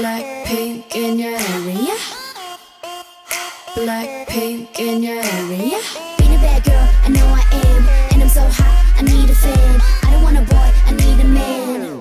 Black pink in your area. Black pink in your area. Being a bad girl, I know I am. And I'm so hot, I need a fan. I don't want a boy, I need a man.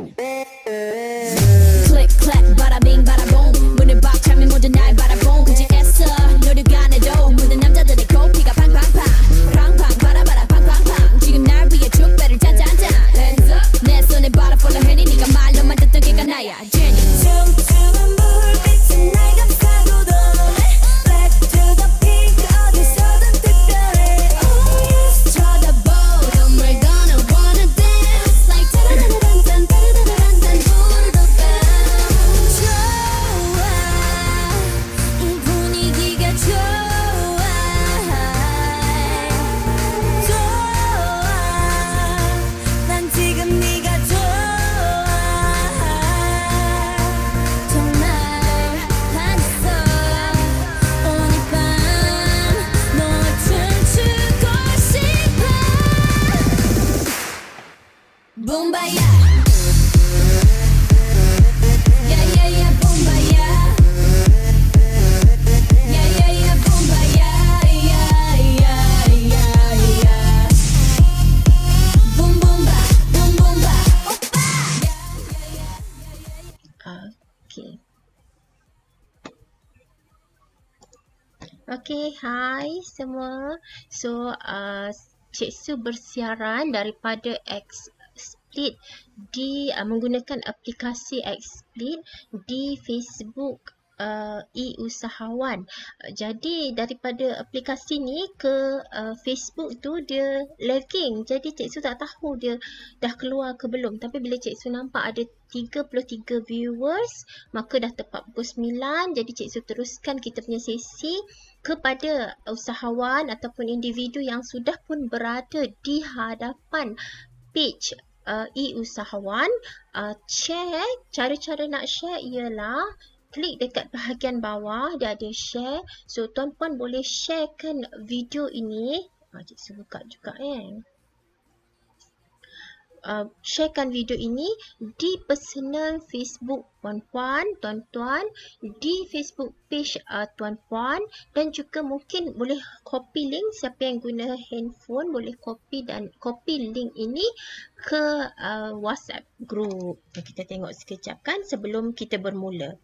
Ya, ya, ya, okay, hi semua. So, uh, Cik Su bersiaran daripada X, Xsplit di uh, menggunakan aplikasi Xsplit di Facebook Uh, e-usahawan uh, jadi daripada aplikasi ni ke uh, Facebook tu dia lagging jadi Cik Su tak tahu dia dah keluar ke belum tapi bila Cik Su nampak ada 33 viewers maka dah tepat pukul 9 jadi Cik Su teruskan kita punya sesi kepada usahawan ataupun individu yang sudah pun berada di hadapan page uh, e-usahawan uh, share cara-cara nak share ialah klik dekat bahagian bawah dia ada share so tuan-tuan boleh sharekan video ini ah, cik suka juga eh? uh, sharekan video ini di personal Facebook Puan Puan, Tuan Tuan, di Facebook page uh, Tuan Puan dan juga mungkin boleh copy link siapa yang guna handphone boleh copy dan copy link ini ke uh, WhatsApp group. Kita tengok sekejap kan sebelum kita bermula.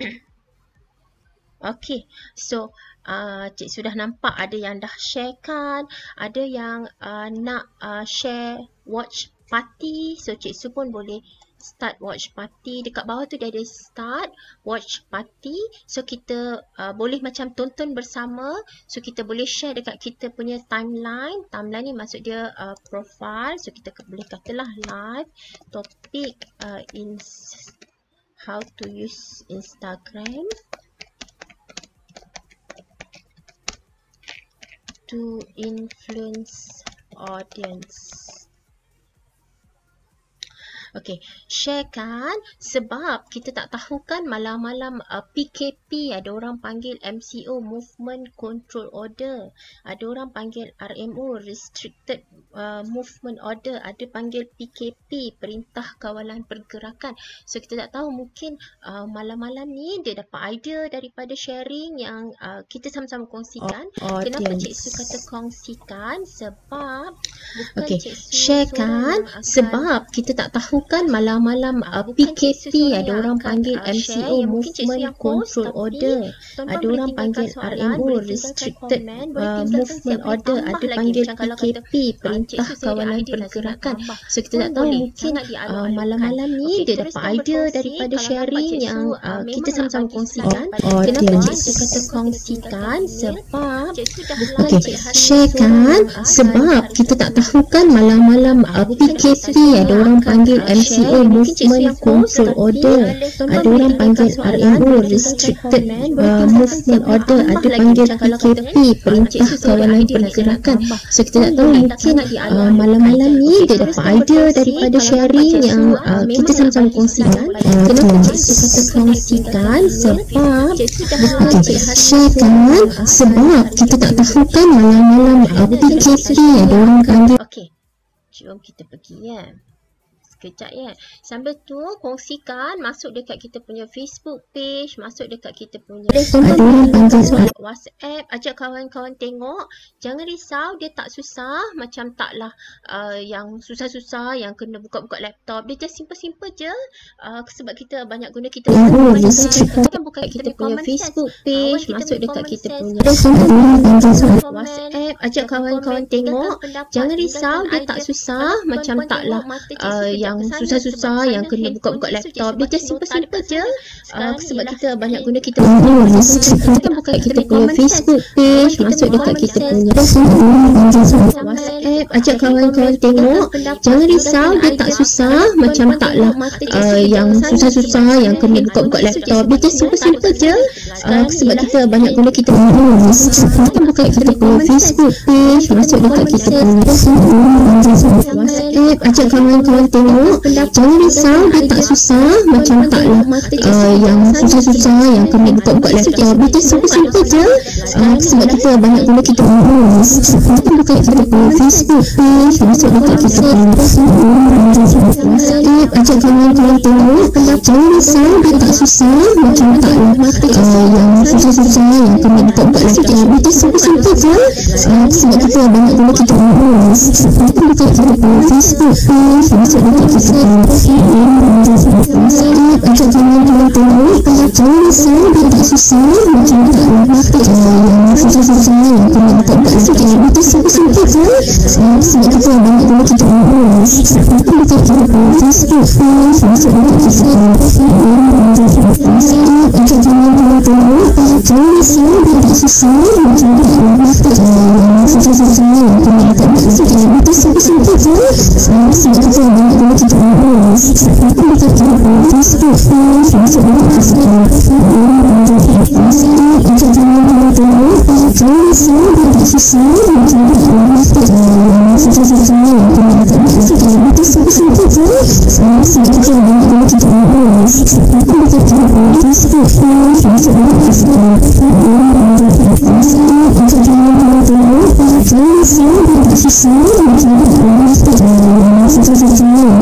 Okay, so uh, cik sudah nampak ada yang dah sharekan, ada yang uh, nak uh, share watch party. So cik su pun boleh start watch party. Dekat bawah tu dia ada start watch party. So kita uh, boleh macam tonton bersama. So kita boleh share dekat kita punya timeline. Timeline ni maksud dia uh, profile. So kita boleh katalah live topik uh, in how to use Instagram. to influence audience Okey, kan. sebab kita tak tahu kan malam-malam uh, PKP ada orang panggil MCO Movement Control Order, ada orang panggil RMO Restricted uh, Movement Order, ada panggil PKP Perintah Kawalan Pergerakan. So kita tak tahu mungkin uh, malam-malam ni dia dapat idea daripada sharing yang uh, kita sama-sama kongsikan. Oh, oh, Kenapa Cik Su kata kongsikan? Sebab bukan okay. Cik Su sharekan sebab kita tak tahu lakukan malam-malam uh, ah, PKP ah, ada orang lah, panggil MCO movement control order ada orang panggil RMO restricted ah, movement order ada panggil PKP perintah kawalan pergerakan so kita tak tahu mungkin kan. malam-malam ni dia dapat idea daripada sharing yang kita sama-sama kongsikan kenapa cik su kata kongsikan sebab okay. share kan. sebab kita kan? tak tahu kan malam-malam PKP ada orang panggil MCO movement control order ada orang panggil RMO restricted movement order ada panggil PKP perintah kawalan pergerakan so kita tak tahu mungkin malam-malam ni dia dapat idea daripada sharing yang kita sama-sama kongsikan kenapa kita kongsikan sebab sharekan sebab kita tak tahu kan malam-malam PKP ada orang panggil Okay, jom kita pergi ya. Yeah sekejap ya. Sambil tu kongsikan masuk dekat kita punya Facebook page, masuk dekat kita punya WhatsApp, ajak kawan-kawan tengok. Jangan risau dia tak susah, macam taklah uh, yang susah-susah yang kena buka-buka laptop. Dia just simple-simple je uh, sebab kita banyak guna kita punya kita kan buka kita punya Facebook page, masuk dekat kita punya ah, WhatsApp, ajak kawan-kawan tengok. Jangan risau dia tak susah, macam taklah uh, yang yang susah-susah yang kena buka-buka laptop dia just simple-simple je uh, sebab kita banyak guna kita Kita buka kita punya Facebook page masuk dekat kita punya WhatsApp ajak kawan-kawan tengok jangan risau dia tak susah macam taklah eh, yang susah-susah yang kena buka-buka laptop dia just simple-simple je ah, sebab kita banyak guna kita punya buka kita punya Facebook page masuk dekat kita punya WhatsApp ajak kawan-kawan tengok jangan lah. ah, risau ah, dia tak susah macam tak uh, yang susah-susah yang kena buka-buka laptop itu simple-simple je uh, sebab kita banyak guna kita kita buka kita punya Facebook page kita masuk dekat kita punya WhatsApp ajak kawan-kawan tengok jangan risau dia tak susah macam tak yang susah-susah yang kena buka-buka laptop itu simple-simple je sebab kita banyak guna kita punya WhatsApp kita buka kita punya Facebook page kita masuk dekat não Thank you parte de Deus, sempre que perguntas, pessoas nos objetivos, e de Deus, Deus, transcende a decisão de Deus, mas a decisão é para Deus, e sempre que Deus, sempre que perguntas, pessoas, sempre que perguntas, pessoas nos objetivos, e de Deus, Deus, transcende a decisão de Deus, mas a decisão é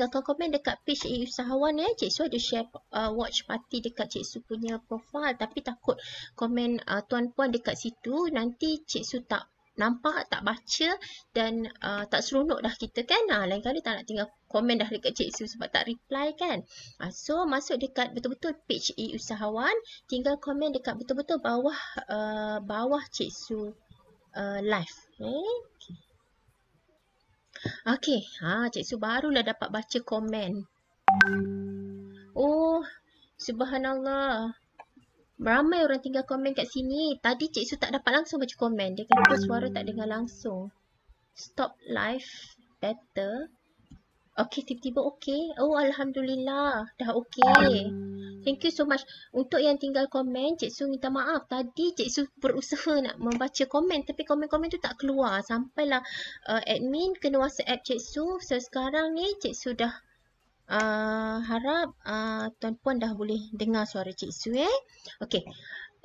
tinggalkan komen dekat page AU Usahawan ya. Cik Su ada share uh, watch party dekat Cik Su punya profile tapi takut komen uh, tuan puan dekat situ nanti Cik Su tak nampak, tak baca dan uh, tak seronok dah kita kan. Ha, lain kali tak nak tinggal komen dah dekat Cik Su sebab tak reply kan. Ha, so masuk dekat betul-betul page AU Usahawan tinggal komen dekat betul-betul bawah uh, bawah Cik Su uh, live. Okay. Eh, okay. Okey. Ha, ah, Cik Su lah dapat baca komen. Oh, subhanallah. Ramai orang tinggal komen kat sini. Tadi Cik Su tak dapat langsung baca komen. Dia kata suara tak dengar langsung. Stop live better. Okey, tiba-tiba okey. Oh, Alhamdulillah. Dah okey. Hmm. Thank you so much. Untuk yang tinggal komen, Cik Su minta maaf. Tadi Cik Su berusaha nak membaca komen tapi komen-komen tu tak keluar. Sampailah uh, admin kena WhatsApp Cik Su. So sekarang ni Cik Su dah uh, harap uh, tuan-puan dah boleh dengar suara Cik Su eh. Okay.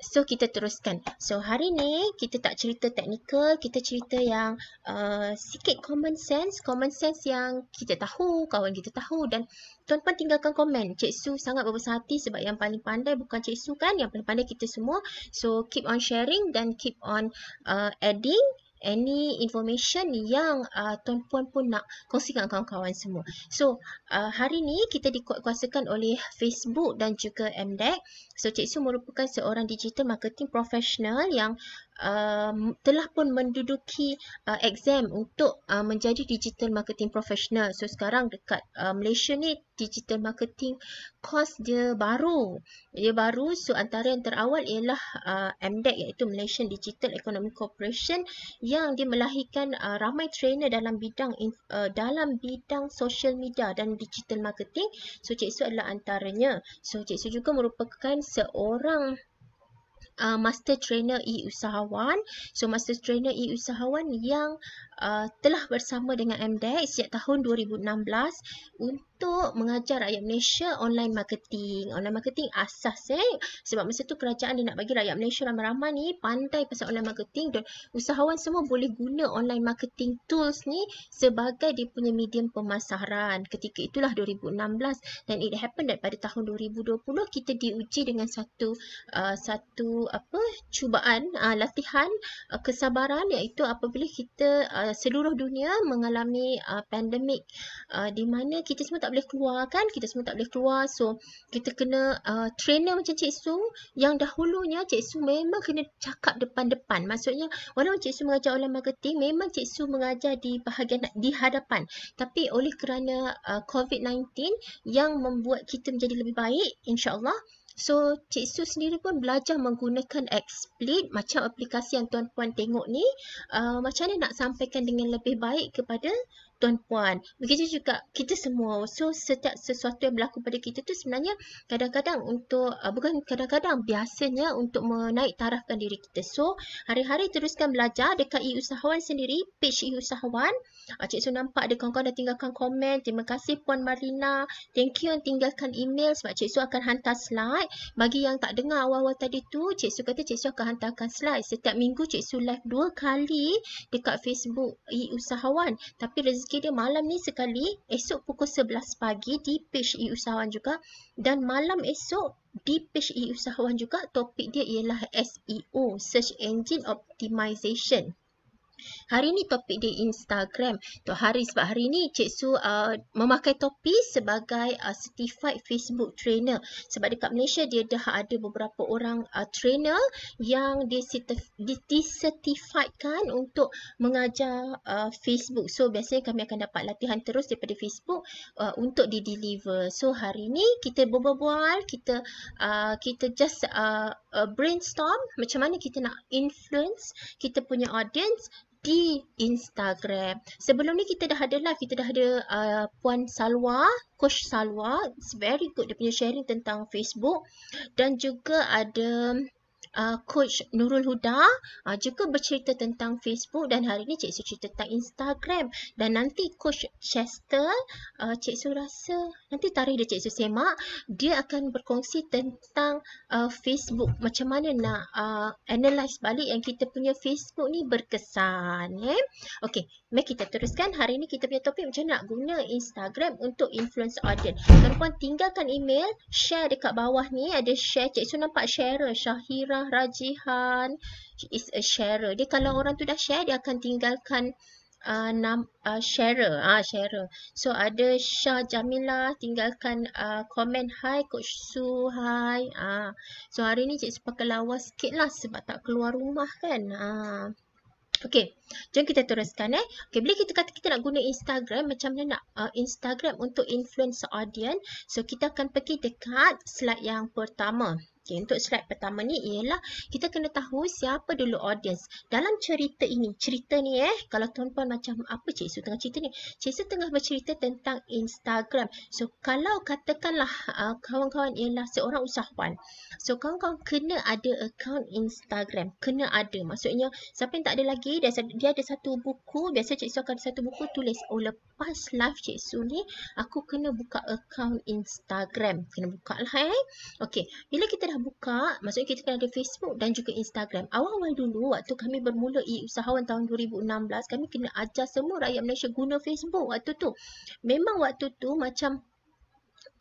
So, kita teruskan. So, hari ni kita tak cerita teknikal, kita cerita yang uh, sikit common sense. Common sense yang kita tahu, kawan kita tahu dan tuan-tuan tinggalkan komen. Cik Su sangat berbesar hati sebab yang paling pandai bukan Cik Su kan, yang paling pandai kita semua. So, keep on sharing dan keep on uh, adding any information yang uh, tuan-puan pun nak kongsikan kawan-kawan semua. So, uh, hari ni kita dikuatkuasakan oleh Facebook dan juga MDEC. So, Cik Su merupakan seorang digital marketing professional yang um, telah pun menduduki uh, exam untuk uh, menjadi digital marketing professional. So sekarang dekat uh, Malaysia ni digital marketing course dia baru. Dia baru so antara yang terawal ialah uh, MDEC iaitu Malaysian Digital Economic Corporation yang dia melahirkan uh, ramai trainer dalam bidang uh, dalam bidang social media dan digital marketing. So Cik Su adalah antaranya. So Cik Su juga merupakan seorang uh, Master Trainer E. Usahawan. So, Master Trainer E. Usahawan yang uh, telah bersama dengan MDEC sejak tahun 2016 untuk untuk mengajar rakyat Malaysia online marketing. Online marketing asas eh. Sebab masa tu kerajaan dia nak bagi rakyat Malaysia ramai-ramai ni pandai pasal online marketing dan usahawan semua boleh guna online marketing tools ni sebagai dia punya medium pemasaran. Ketika itulah 2016 dan it happened that pada tahun 2020 kita diuji dengan satu uh, satu apa cubaan uh, latihan uh, kesabaran iaitu apabila kita uh, seluruh dunia mengalami uh, pandemik uh, di mana kita semua tak boleh keluar kan kita semua tak boleh keluar so kita kena uh, trainer macam Cik Su yang dahulunya Cik Su memang kena cakap depan-depan maksudnya walaupun Cik Su mengajar online marketing memang Cik Su mengajar di bahagian di hadapan tapi oleh kerana uh, COVID-19 yang membuat kita menjadi lebih baik insyaAllah So, Cik Su sendiri pun belajar menggunakan XSplit macam aplikasi yang tuan-puan tengok ni. Uh, macam mana nak sampaikan dengan lebih baik kepada tuan-puan. Begitu juga kita semua. So, setiap sesuatu yang berlaku pada kita tu sebenarnya kadang-kadang untuk, uh, bukan kadang-kadang, biasanya untuk menaik tarafkan diri kita. So, hari-hari teruskan belajar dekat e-usahawan sendiri, page e-usahawan. Uh, Cik Su nampak ada kawan-kawan dah tinggalkan komen. Terima kasih Puan Marina. Thank you yang tinggalkan email sebab Cik Su akan hantar slide. Bagi yang tak dengar awal-awal tadi tu, Cik Su kata Cik Su akan hantarkan slide. Setiap minggu Cik Su live dua kali dekat Facebook e Usahawan. Tapi rezeki dia malam ni sekali, esok pukul 11 pagi di page e Usahawan juga. Dan malam esok di page e Usahawan juga, topik dia ialah SEO, Search Engine Optimization. Hari ni topik di Instagram. Tu hari sebab hari ni Cik Su uh, memakai topi sebagai uh, certified Facebook trainer. Sebab dekat Malaysia dia dah ada beberapa orang uh, trainer yang disertifikan untuk mengajar uh, Facebook. So biasanya kami akan dapat latihan terus daripada Facebook uh, untuk di deliver. So hari ni kita berbual-bual, kita uh, kita just uh, uh, brainstorm macam mana kita nak influence kita punya audience di Instagram. Sebelum ni kita dah ada lah, kita dah ada uh, Puan Salwa, Coach Salwa. It's very good dia punya sharing tentang Facebook. Dan juga ada uh, Coach Nurul Huda uh, juga bercerita tentang Facebook dan hari ini Cik Su cerita tentang Instagram dan nanti Coach Chester uh, Cik Su rasa nanti tarikh dia Cik Su semak dia akan berkongsi tentang uh, Facebook macam mana nak uh, analyze balik yang kita punya Facebook ni berkesan eh? Okay, Mari kita teruskan. Hari ini kita punya topik macam nak guna Instagram untuk influence audience. Tuan-tuan tinggalkan email, share dekat bawah ni. Ada share. Cik Su nampak sharer. Shahira Rajihan is a sharer. Dia kalau orang tu dah share, dia akan tinggalkan uh, nam, uh, sharer. Ah, sharer. So ada Shah Jamila tinggalkan uh, komen. Hi Coach Su, hi. Ah. So hari ni Cik Su pakai lawa sikit lah sebab tak keluar rumah kan. Ah. Okay, jom kita teruskan eh. Okay, bila kita kata kita nak guna Instagram, macam mana nak uh, Instagram untuk influence audience? So, kita akan pergi dekat slide yang pertama. Okay, untuk slide pertama ni ialah kita kena tahu siapa dulu audience. Dalam cerita ini, cerita ni eh, kalau tuan-tuan macam apa Cik Su tengah cerita ni? Cik Su tengah bercerita tentang Instagram. So, kalau katakanlah ah, kawan-kawan uh, ialah seorang usahawan. So, kawan-kawan kena ada account Instagram. Kena ada. Maksudnya, siapa yang tak ada lagi, dia, dia ada satu buku. Biasa Cik Su akan ada satu buku tulis. Oh, lepas live Cik Su ni, aku kena buka account Instagram. Kena buka lah eh. Okay, bila kita dah dah buka, maksudnya kita kan ada Facebook dan juga Instagram. Awal-awal dulu waktu kami bermula e-usahawan tahun 2016, kami kena ajar semua rakyat Malaysia guna Facebook waktu tu. Memang waktu tu macam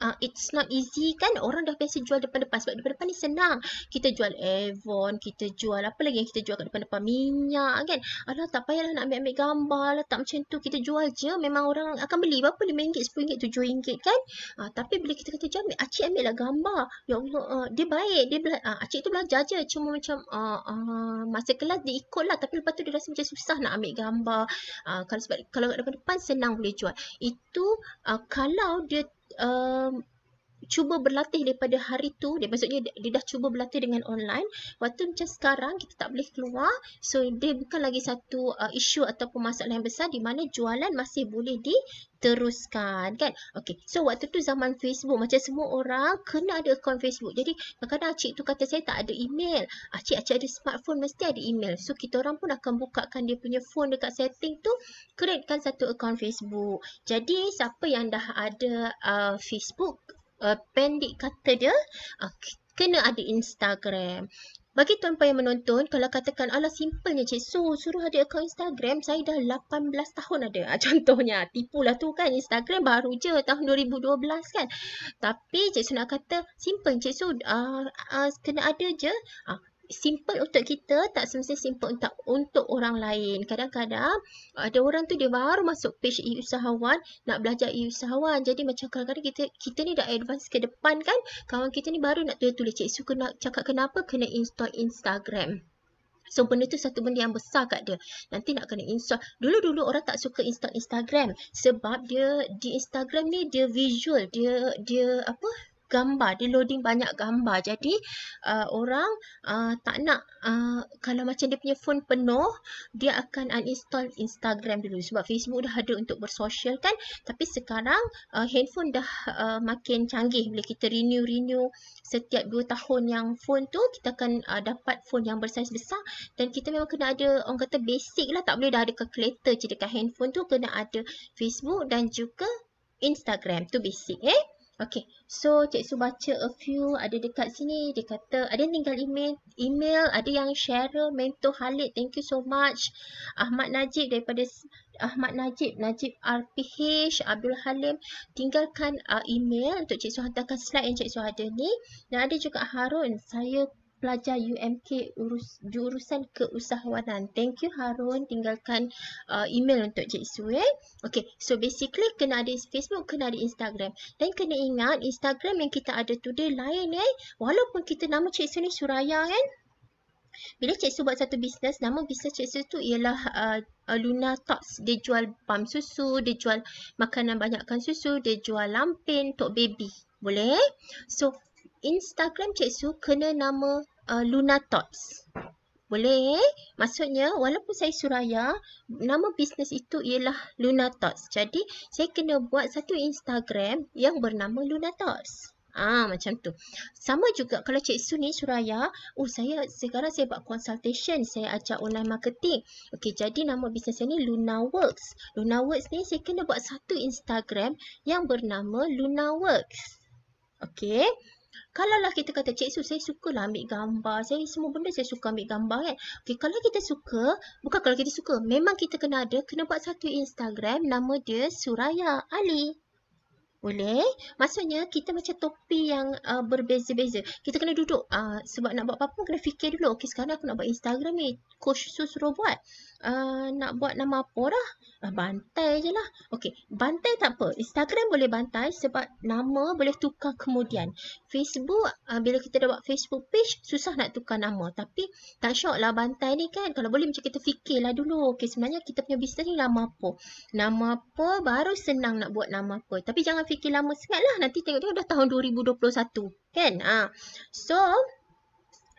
uh, it's not easy kan orang dah biasa jual depan-depan sebab depan-depan ni senang kita jual Avon kita jual apa lagi yang kita jual kat depan-depan minyak kan alah tak payahlah nak ambil-ambil gambar lah tak macam tu kita jual je memang orang akan beli berapa RM5, RM10, RM7 kan uh, tapi bila kita kata jual acik ambil lah gambar ya Allah uh, dia baik dia bela- uh, acik tu belajar je cuma macam uh, uh, masa kelas dia ikut lah tapi lepas tu dia rasa macam susah nak ambil gambar uh, kalau sebab kalau kat depan-depan senang boleh jual itu uh, kalau dia um cuba berlatih daripada hari tu, dia maksudnya dia dah cuba berlatih dengan online, waktu macam sekarang kita tak boleh keluar, so dia bukan lagi satu uh, isu ataupun masalah yang besar di mana jualan masih boleh diteruskan, kan? Okay, so waktu tu zaman Facebook, macam semua orang kena ada akaun Facebook. Jadi, kadang-kadang cik tu kata saya tak ada email. Ah, cik, cik ada smartphone, mesti ada email. So, kita orang pun akan bukakan dia punya phone dekat setting tu, createkan satu akaun Facebook. Jadi, siapa yang dah ada uh, Facebook, uh, pendek kata dia uh, kena ada Instagram. Bagi tuan-puan yang menonton, kalau katakan ala simpelnya Cik Su, suruh ada akaun Instagram, saya dah 18 tahun ada. Ah, contohnya, tipulah tu kan, Instagram baru je tahun 2012 kan. Tapi Cik Su nak kata, simple Cik Su, uh, uh, kena ada je, uh, simple untuk kita tak semestinya simple untuk untuk orang lain. Kadang-kadang ada orang tu dia baru masuk page e usahawan nak belajar e usahawan. Jadi macam kadang-kadang kita kita ni dah advance ke depan kan. Kawan kita ni baru nak tulis cik suka nak cakap kenapa kena install Instagram. So benda tu satu benda yang besar kat dia. Nanti nak kena install. Dulu-dulu orang tak suka install Instagram sebab dia di Instagram ni dia visual, dia dia apa? gambar, dia loading banyak gambar. Jadi uh, orang uh, tak nak uh, kalau macam dia punya phone penuh, dia akan uninstall Instagram dulu sebab Facebook dah ada untuk bersosial kan. Tapi sekarang uh, handphone dah uh, makin canggih bila kita renew renew setiap 2 tahun yang phone tu kita akan uh, dapat phone yang bersaiz besar dan kita memang kena ada orang kata basic lah tak boleh dah ada calculator je dekat handphone tu kena ada Facebook dan juga Instagram tu basic eh Okay, so Cik Su baca a few ada dekat sini. Dia kata ada tinggal email. Email ada yang share. Mentor Halid. Thank you so much. Ahmad Najib daripada Ahmad Najib, Najib RPH, Abdul Halim. Tinggalkan uh, email untuk Cik Su hantarkan slide yang Cik Su ada ni. Dan ada juga Harun. Saya pelajar UMK urus, jurusan keusahawanan. Thank you Harun tinggalkan uh, email untuk Cik Su eh. Okay so basically kena ada Facebook, kena ada Instagram. Dan kena ingat Instagram yang kita ada today lain eh. Walaupun kita nama Cik Su ni Suraya kan. Bila Cik Su buat satu bisnes, nama bisnes Cik Su tu ialah uh, Luna Tots. Dia jual pam susu, dia jual makanan banyakkan susu, dia jual lampin untuk baby. Boleh? Eh? So, Instagram Cik Su kena nama uh, Luna Thoughts. Boleh? Maksudnya, walaupun saya Suraya, nama bisnes itu ialah Luna Thoughts. Jadi, saya kena buat satu Instagram yang bernama Luna Thoughts. Ah, macam tu. Sama juga kalau Cik Su ni Suraya, oh saya sekarang saya buat consultation, saya ajak online marketing. Okey, jadi nama bisnes saya ni Luna Works. Luna Works ni saya kena buat satu Instagram yang bernama Luna Works. Okey. Kalaulah kita kata, cik Su, saya sukalah ambil gambar. Saya semua benda saya suka ambil gambar kan. Okay, kalau kita suka, bukan kalau kita suka. Memang kita kena ada, kena buat satu Instagram. Nama dia Suraya Ali. Boleh? Maksudnya, kita macam topi yang uh, berbeza-beza. Kita kena duduk. Uh, sebab nak buat apa-apa, kena fikir dulu. Okey, sekarang aku nak buat Instagram ni. Coach Su suruh buat. Ah, nak buat nama apa dah? Uh, bantai je lah. Okay, bantai tak apa. Instagram boleh bantai sebab nama boleh tukar kemudian. Facebook, uh, bila kita dah buat Facebook page, susah nak tukar nama. Tapi tak syok lah bantai ni kan. Kalau boleh macam kita fikirlah dulu. Okay, sebenarnya kita punya bisnes ni nama apa. Nama apa baru senang nak buat nama apa. Tapi jangan fikir lama sangat lah. Nanti tengok-tengok dah tahun 2021. Kan? Uh. So,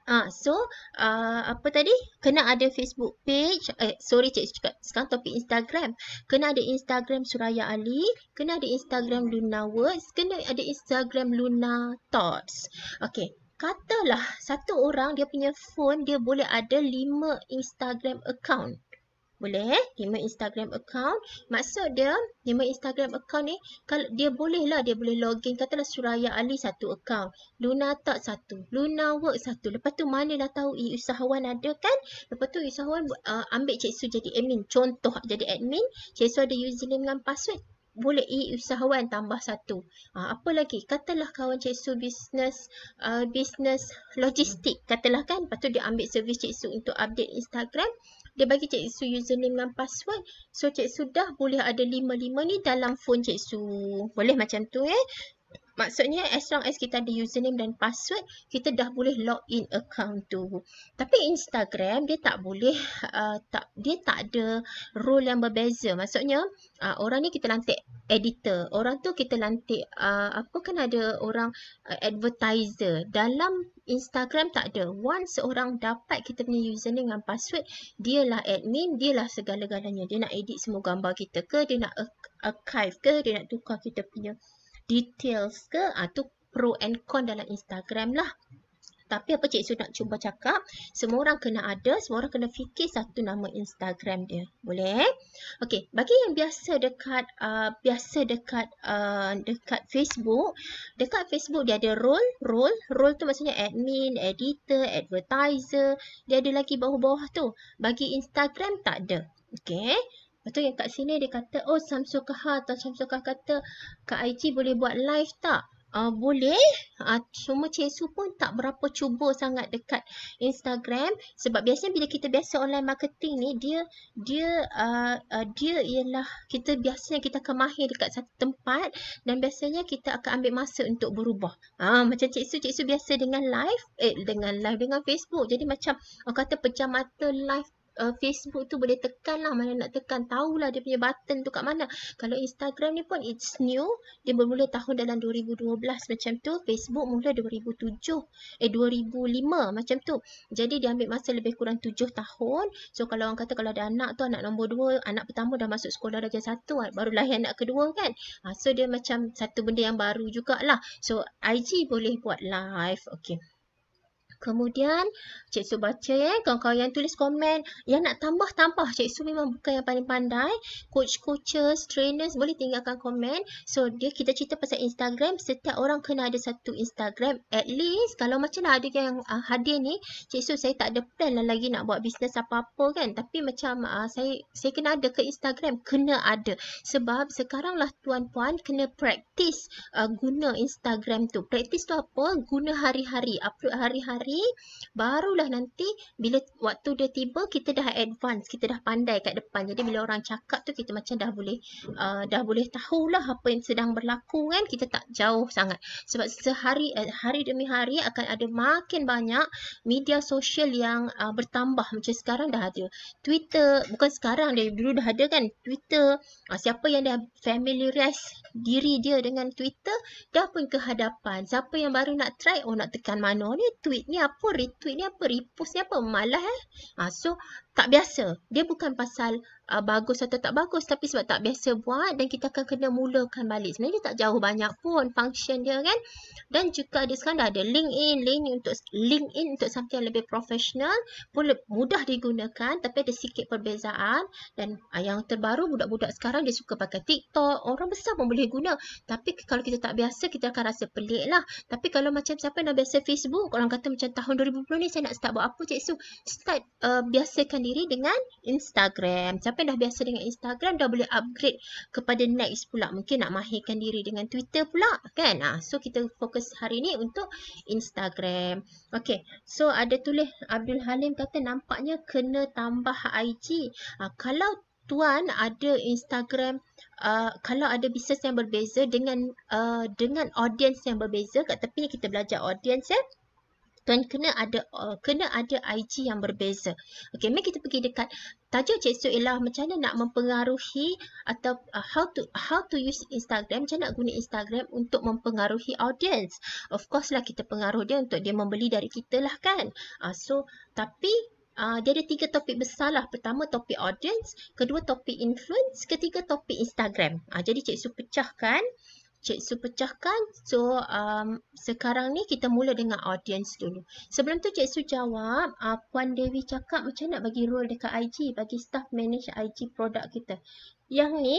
Ah, so uh, apa tadi? Kena ada Facebook page. Eh, sorry cik cakap. Sekarang topik Instagram. Kena ada Instagram Suraya Ali. Kena ada Instagram Luna Words. Kena ada Instagram Luna Thoughts. Okay. Katalah satu orang dia punya phone dia boleh ada lima Instagram account. Boleh eh? 5 Instagram account. Maksud dia, 5 Instagram account ni, kalau dia boleh lah, dia boleh login. Katalah Suraya Ali satu account. Luna tak satu. Luna work satu. Lepas tu mana dah tahu e usahawan ada kan? Lepas tu e usahawan uh, ambil Cik Su jadi admin. Contoh jadi admin. Cik Su ada username dengan password boleh i usahawan tambah satu. Uh, apa lagi? Katalah kawan Cik Su bisnes uh, bisnes logistik. Katalah kan? Lepas tu dia ambil servis Cik Su untuk update Instagram. Dia bagi Cik Su username dan password. So Cik Su dah boleh ada lima-lima ni dalam phone Cik Su. Boleh macam tu eh. Maksudnya as long as kita ada username dan password, kita dah boleh log in account tu. Tapi Instagram dia tak boleh uh, tak dia tak ada role yang berbeza. Maksudnya uh, orang ni kita lantik editor, orang tu kita lantik uh, apa kan ada orang uh, advertiser. Dalam Instagram tak ada. Once seorang dapat kita punya username dan password, Dia lah admin, dia lah segala-galanya. Dia nak edit semua gambar kita ke, dia nak archive ke, dia nak tukar kita punya details ke atau uh, pro and con dalam Instagram lah. Tapi apa cik Sue cuba cakap, semua orang kena ada, semua orang kena fikir satu nama Instagram dia. Boleh? Okey, bagi yang biasa dekat uh, biasa dekat uh, dekat Facebook, dekat Facebook dia ada role, role, role tu maksudnya admin, editor, advertiser, dia ada lagi bawah-bawah tu. Bagi Instagram tak ada. Okey. Lepas tu yang kat sini dia kata, oh Samsul Kaha atau Samsul Kaha kata, Kak Aichi boleh buat live tak? Uh, boleh. Uh, cuma Cesu pun tak berapa cuba sangat dekat Instagram. Sebab biasanya bila kita biasa online marketing ni, dia dia uh, uh, dia ialah kita biasanya kita akan mahir dekat satu tempat dan biasanya kita akan ambil masa untuk berubah. Uh, macam Cesu, Cesu biasa dengan live, eh, dengan live dengan Facebook. Jadi macam orang kata pejam mata live uh, Facebook tu boleh tekan lah mana nak tekan. Tahulah dia punya button tu kat mana. Kalau Instagram ni pun it's new. Dia bermula tahun dalam 2012 macam tu. Facebook mula 2007. Eh 2005 macam tu. Jadi dia ambil masa lebih kurang 7 tahun. So kalau orang kata kalau ada anak tu anak nombor 2. Anak pertama dah masuk sekolah darjah 1. Ah, baru lahir anak kedua kan. Ah, so dia macam satu benda yang baru jugalah. So IG boleh buat live. Okay. Kemudian Cik Su baca ya. Eh. Kawan-kawan yang tulis komen. Yang nak tambah-tambah. Cik Su memang bukan yang paling pandai. Coach-coaches, trainers boleh tinggalkan komen. So dia kita cerita pasal Instagram. Setiap orang kena ada satu Instagram. At least kalau macam lah ada yang uh, hadir ni. Cik Su saya tak ada plan lah lagi nak buat bisnes apa-apa kan. Tapi macam uh, saya saya kena ada ke Instagram. Kena ada. Sebab sekarang lah tuan-puan kena praktis uh, ah, guna Instagram tu. Praktis tu apa? Guna hari-hari. Upload hari-hari barulah nanti bila waktu dia tiba kita dah advance, kita dah pandai kat depan. Jadi bila orang cakap tu kita macam dah boleh uh, dah boleh tahulah apa yang sedang berlaku kan. Kita tak jauh sangat. Sebab sehari eh, hari demi hari akan ada makin banyak media sosial yang uh, bertambah macam sekarang dah ada. Twitter bukan sekarang dia dulu dah ada kan. Twitter uh, siapa yang dah familiarize diri dia dengan Twitter dah pun hadapan. Siapa yang baru nak try oh nak tekan mana ni tweet ni ni apa retweet ni apa repost ni apa malas eh ha, so tak biasa. Dia bukan pasal uh, bagus atau tak bagus tapi sebab tak biasa buat dan kita akan kena mulakan balik. Sebenarnya tak jauh banyak pun function dia kan. Dan juga dia sekarang dah ada LinkedIn, link untuk LinkedIn untuk something yang lebih professional, pun mudah digunakan tapi ada sikit perbezaan dan uh, yang terbaru budak-budak sekarang dia suka pakai TikTok. Orang besar pun boleh guna. Tapi kalau kita tak biasa kita akan rasa pelik lah. Tapi kalau macam siapa yang dah biasa Facebook, orang kata macam tahun 2020 ni saya nak start buat apa Cik Su? Start uh, biasakan sendiri dengan Instagram. Siapa yang dah biasa dengan Instagram dah boleh upgrade kepada next pula. Mungkin nak mahirkan diri dengan Twitter pula kan. Ha, so kita fokus hari ni untuk Instagram. Okay. So ada tulis Abdul Halim kata nampaknya kena tambah IG. Ha, ah, kalau tuan ada Instagram Uh, kalau ada bisnes yang berbeza dengan uh, dengan audience yang berbeza kat tepi kita belajar audience. eh? tuan kena ada uh, kena ada IG yang berbeza. Okey, mari kita pergi dekat tajuk cik Su ialah macam mana nak mempengaruhi atau uh, how to how to use Instagram, macam nak guna Instagram untuk mempengaruhi audience. Of course lah kita pengaruh dia untuk dia membeli dari kita lah kan. Uh, so tapi Uh, dia ada tiga topik besar lah. Pertama topik audience, kedua topik influence, ketiga topik Instagram. Uh, jadi cik Su pecahkan cikgu pecahkan. So, um, sekarang ni kita mula dengan audience dulu. Sebelum tu cikgu jawab, uh, Puan Dewi cakap macam nak bagi role dekat IG, bagi staff manage IG produk kita. Yang ni,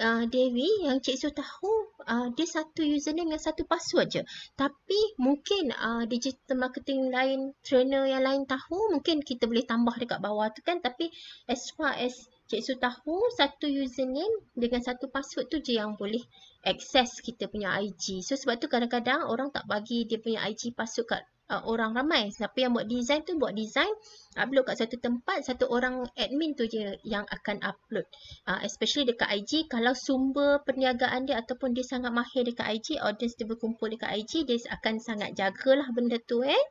uh, Dewi, yang cikgu tahu, uh, dia satu username dengan satu password je. Tapi mungkin uh, digital marketing lain, trainer yang lain tahu, mungkin kita boleh tambah dekat bawah tu kan. Tapi as far as Cik tahu satu username dengan satu password tu je yang boleh akses kita punya IG. So sebab tu kadang-kadang orang tak bagi dia punya IG pasuk kat uh, orang ramai. Siapa yang buat design tu buat design upload kat satu tempat, satu orang admin tu je yang akan upload. Uh, especially dekat IG kalau sumber perniagaan dia ataupun dia sangat mahir dekat IG, audience dia berkumpul dekat IG, dia akan sangat jagalah benda tu eh.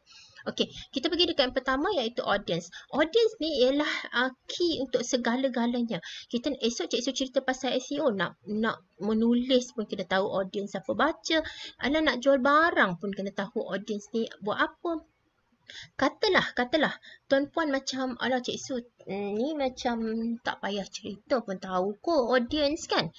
Okay, kita pergi dekat yang pertama iaitu audience. Audience ni ialah uh, key untuk segala-galanya. Kita esok cikgu cerita pasal SEO, nak nak menulis pun kena tahu audience apa baca. Alah nak jual barang pun kena tahu audience ni buat apa. Katalah, katalah tuan-puan macam alah cikgu mm, ni macam tak payah cerita pun tahu kok audience kan.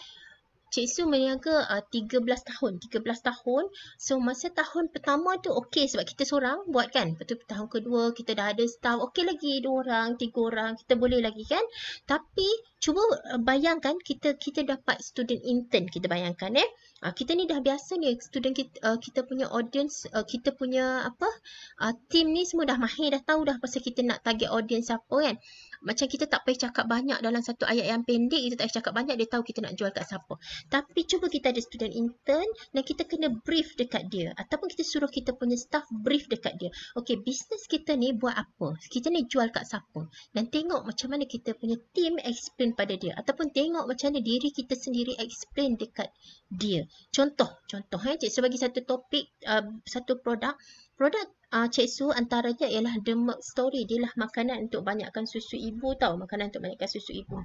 Cik Su meniaga uh, 13 tahun. 13 tahun. So, masa tahun pertama tu okey sebab kita seorang buat kan. Lepas tu tahun kedua kita dah ada staff. Okey lagi dua orang, tiga orang. Kita boleh lagi kan. Tapi, cuba uh, bayangkan kita kita dapat student intern. Kita bayangkan eh. Uh, kita ni dah biasa ni student kita, uh, kita punya audience, uh, kita punya apa, uh, team ni semua dah mahir dah tahu dah pasal kita nak target audience siapa kan macam kita tak payah cakap banyak dalam satu ayat yang pendek kita tak payah cakap banyak dia tahu kita nak jual kat siapa tapi cuba kita ada student intern dan kita kena brief dekat dia ataupun kita suruh kita punya staff brief dekat dia Okay, bisnes kita ni buat apa kita ni jual kat siapa dan tengok macam mana kita punya team explain pada dia ataupun tengok macam mana diri kita sendiri explain dekat dia contoh contoh eh cik saya bagi satu topik uh, satu produk Produk uh, Cik Su antaranya ialah The Milk Story. Dia lah makanan untuk banyakkan susu ibu tau. Makanan untuk banyakkan susu ibu.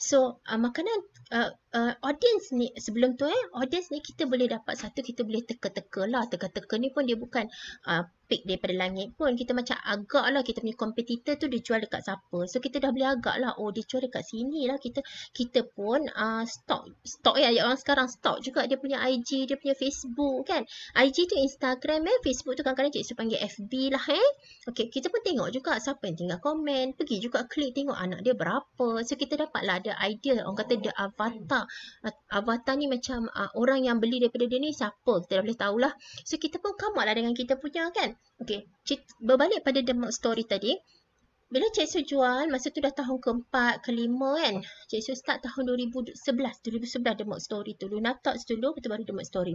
So, uh, makanan uh, uh, audience ni sebelum tu eh audience ni kita boleh dapat satu kita boleh teka-teka lah teka-teka ni pun dia bukan uh, pick daripada langit pun kita macam agak lah kita punya competitor tu dia jual dekat siapa so kita dah boleh agak lah oh dia jual dekat sini lah kita kita pun uh, stock stock ya orang sekarang stock juga dia punya IG dia punya Facebook kan IG tu Instagram eh Facebook tu kadang-kadang cik panggil FB lah eh Okay, kita pun tengok juga siapa yang tinggal komen pergi juga klik tengok anak dia berapa so kita dapat lah ada idea orang kata dia avatar tak uh, avatar ni macam uh, orang yang beli daripada dia ni siapa kita dah boleh tahulah so kita pun come lah dengan kita punya kan okay cerita, berbalik pada the story tadi bila Cik Su jual, masa tu dah tahun keempat, kelima kan. Cik Su start tahun 2011. 2011 The Story tu. Luna Talks dulu, kita baru The Story.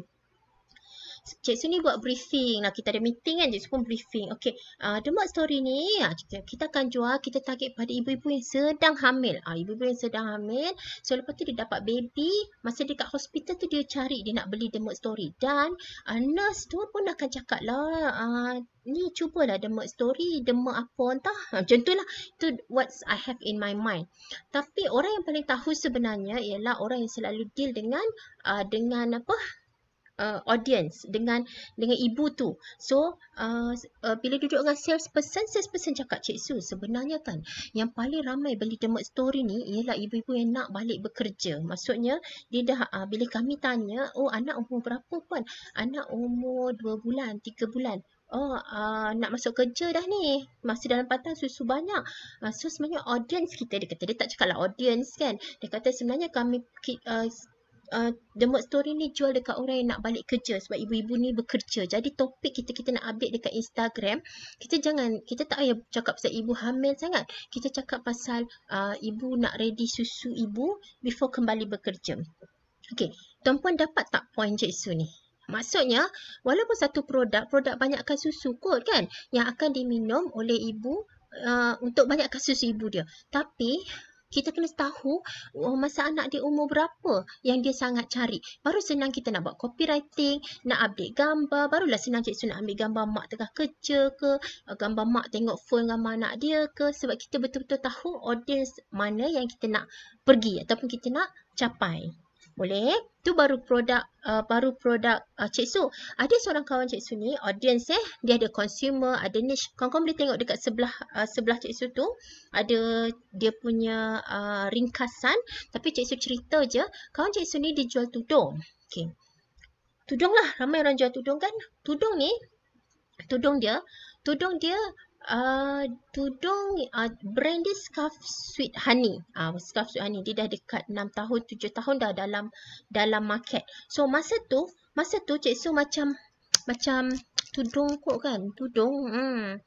Cik Su ni buat briefing Nah Kita ada meeting kan, Cik Su pun briefing. Okay, uh, ah, The Mark Story ni ah, kita, kita akan jual, kita target pada ibu-ibu yang sedang hamil. Ah, uh, ibu-ibu yang sedang hamil. So, lepas tu dia dapat baby. Masa dia kat hospital tu dia cari, dia nak beli The Mark Story. Dan uh, nurse tu pun akan cakap lah, uh, ni cubalah the mug story, the mug apa entah. Macam tu lah. Itu what I have in my mind. Tapi orang yang paling tahu sebenarnya ialah orang yang selalu deal dengan uh, dengan apa? uh, audience dengan dengan ibu tu. So uh, uh, bila duduk dengan sales person, sales person cakap Cik Su sebenarnya kan yang paling ramai beli demot story ni ialah ibu-ibu yang nak balik bekerja. Maksudnya dia dah uh, bila kami tanya, oh anak umur berapa puan? Anak umur 2 bulan, 3 bulan. Oh, uh, nak masuk kerja dah ni. Masih dalam patang susu banyak. Uh, so sebenarnya audience kita, dia kata dia tak cakap lah audience kan. Dia kata sebenarnya kami uh, Uh, the mode story ni jual dekat orang yang nak balik kerja sebab ibu-ibu ni bekerja. Jadi topik kita kita nak update dekat Instagram, kita jangan kita tak payah cakap pasal ibu hamil sangat. Kita cakap pasal uh, ibu nak ready susu ibu before kembali bekerja. Okey. tuan-puan dapat tak poin je isu ni? Maksudnya, walaupun satu produk, produk banyakkan susu kot kan yang akan diminum oleh ibu uh, untuk banyak susu ibu dia. Tapi, kita kena tahu oh, masa anak dia umur berapa yang dia sangat cari. Baru senang kita nak buat copywriting, nak update gambar. Barulah senang cikgu nak ambil gambar mak tengah kerja ke, eh, gambar mak tengok phone gambar anak dia ke. Sebab kita betul-betul tahu audience mana yang kita nak pergi ataupun kita nak capai. Boleh? Tu baru produk uh, baru produk uh, Cik Su. Ada seorang kawan Cik Su ni, audience eh, dia ada consumer, ada niche. Kau-kau boleh tengok dekat sebelah uh, sebelah Cik Su tu, ada dia punya uh, ringkasan. Tapi Cik Su cerita je, kawan Cik Su ni dia jual tudung. Okay. Tudung lah, ramai orang jual tudung kan. Tudung ni, tudung dia, tudung dia Ah, tudung uh, brand dia Scarf Sweet Honey. Ah uh, Scarf Sweet Honey dia dah dekat 6 tahun 7 tahun dah dalam dalam market. So masa tu, masa tu Cik So macam macam tudung kok kan, tudung. Hmm.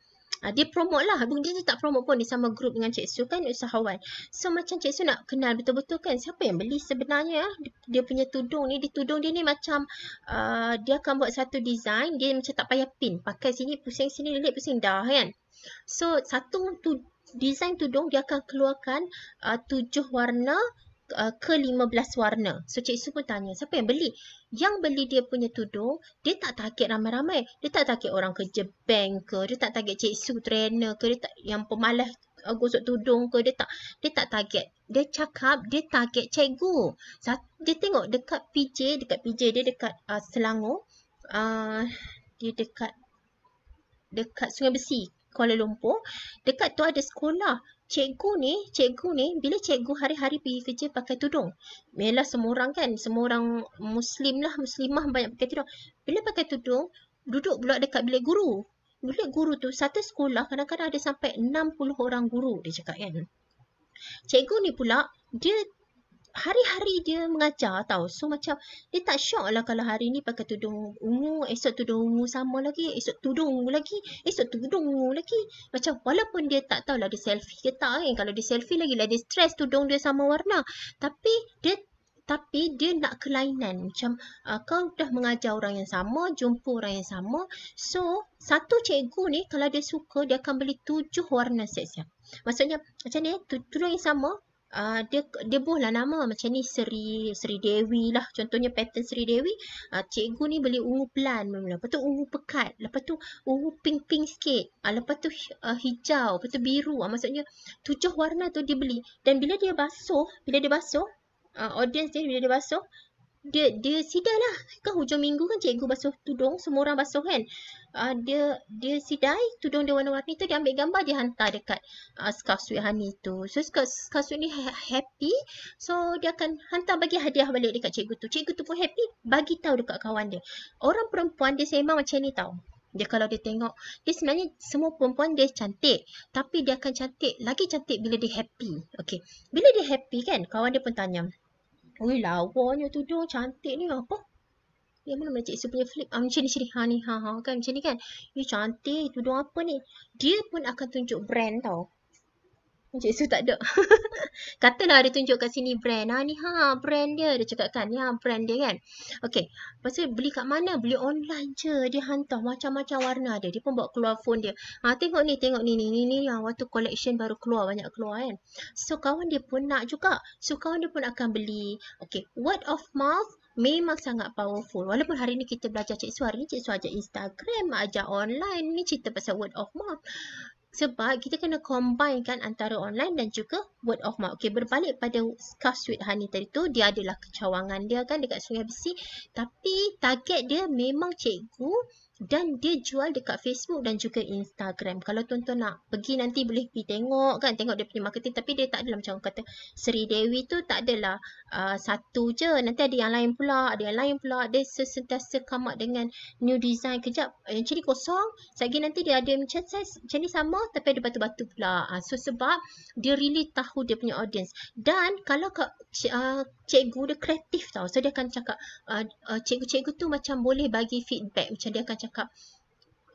Uh, dia promote lah. Dia, dia tak promote pun. Dia sama grup dengan Cik Su kan usahawan. So macam Cik Su nak kenal betul-betul kan siapa yang beli sebenarnya. Dia punya tudung ni. di tudung dia ni macam uh, dia akan buat satu design. Dia macam tak payah pin. Pakai sini pusing sini lelit pusing dah kan. So satu tu design tudung dia akan keluarkan uh, tujuh warna uh, ke lima belas warna. So cik Su pun tanya, siapa yang beli? Yang beli dia punya tudung, dia tak target ramai-ramai. Dia tak target orang kerja bank ke, dia tak target cik Su trainer ke, dia tak yang pemalas uh, gosok tudung ke, dia tak dia tak target. Dia cakap dia target cikgu. Dia tengok dekat PJ, dekat PJ dia dekat uh, Selangor. Uh, dia dekat dekat Sungai Besi Kuala Lumpur. Dekat tu ada sekolah. Cikgu ni, cikgu ni bila cikgu hari-hari pergi kerja pakai tudung. Melah semua orang kan, semua orang muslim lah, muslimah banyak pakai tudung. Bila pakai tudung, duduk pula dekat bilik guru. Bilik guru tu satu sekolah kadang-kadang ada sampai 60 orang guru dia cakap kan. Cikgu ni pula dia hari-hari dia mengajar tau. So macam dia tak syok lah kalau hari ni pakai tudung ungu, esok tudung ungu sama lagi, esok tudung ungu lagi, esok tudung ungu lagi. Macam walaupun dia tak tahu lah dia selfie ke tak kan. Kalau dia selfie lagi lah dia stres tudung dia sama warna. Tapi dia tapi dia nak kelainan. Macam uh, kau dah mengajar orang yang sama, jumpa orang yang sama. So, satu cikgu ni kalau dia suka, dia akan beli tujuh warna set siap. Maksudnya, macam ni, eh, tudung yang sama, uh, dia dia bolehlah nama macam ni Seri Seri Dewi lah contohnya pattern Seri Dewi uh, cikgu ni beli ungu pelan lepas tu ungu pekat lepas tu ungu pink-pink sikit uh, lepas tu uh, hijau lepas tu biru uh, maksudnya tujuh warna tu dia beli dan bila dia basuh bila dia basuh uh, audience dia bila dia basuh dia dia sidai lah. Kan hujung minggu kan cikgu basuh tudung, semua orang basuh kan. Uh, dia dia sidai tudung dia warna-warni tu dia ambil gambar dia hantar dekat uh, ah, Scarf Sweet Honey tu. So Scarf, Scarf Sweet ni ha-, happy. So dia akan hantar bagi hadiah balik dekat cikgu tu. Cikgu tu pun happy bagi tahu dekat kawan dia. Orang perempuan dia sembang macam ni tau. Dia kalau dia tengok, dia sebenarnya semua perempuan dia cantik. Tapi dia akan cantik, lagi cantik bila dia happy. Okay. Bila dia happy kan, kawan dia pun tanya. Ui lawanya tudung cantik ni apa? Dia mana macam cikgu punya flip? Ah, macam ni sini. Ha ni ha ha kan macam ni kan? Ni cantik tudung apa ni? Dia pun akan tunjuk brand tau. Encik Su tak ada. lah dia tunjuk kat sini brand. Ah, ni ha brand dia. Dia cakap kan. Ya brand dia kan. Okay. Lepas tu beli kat mana? Beli online je. Dia hantar macam-macam warna dia. Dia pun bawa keluar phone dia. Ha, tengok ni. Tengok ni. Ni ni ni. Yang ah, waktu collection baru keluar. Banyak keluar kan. So kawan dia pun nak juga. So kawan dia pun akan beli. Okay. Word of mouth. Memang sangat powerful. Walaupun hari ni kita belajar Cik Su. Hari ni Cik Su ajak Instagram. Ajak online. Ni cerita pasal word of mouth sebab kita kena combine kan antara online dan juga word of mouth. Okey, berbalik pada Scarf Sweet Honey tadi tu, dia adalah kecawangan dia kan dekat Sungai Besi. Tapi target dia memang cikgu dan dia jual dekat Facebook dan juga Instagram. Kalau tuan-tuan nak pergi nanti boleh pergi tengok kan, tengok dia punya marketing tapi dia tak adalah macam orang kata Sri Dewi tu tak adalah uh, ah, satu je, nanti ada yang lain pula, ada yang lain pula. Dia sentiasa come up dengan new design kejap yang ciri kosong, lagi nanti dia ada macam size macam ni sama tapi ada batu-batu pula. Uh, so sebab dia really tahu dia punya audience. Dan kalau ke, uh, ah, cikgu dia kreatif tau. So dia akan cakap uh, uh, tu macam boleh bagi feedback macam dia akan cakap cakap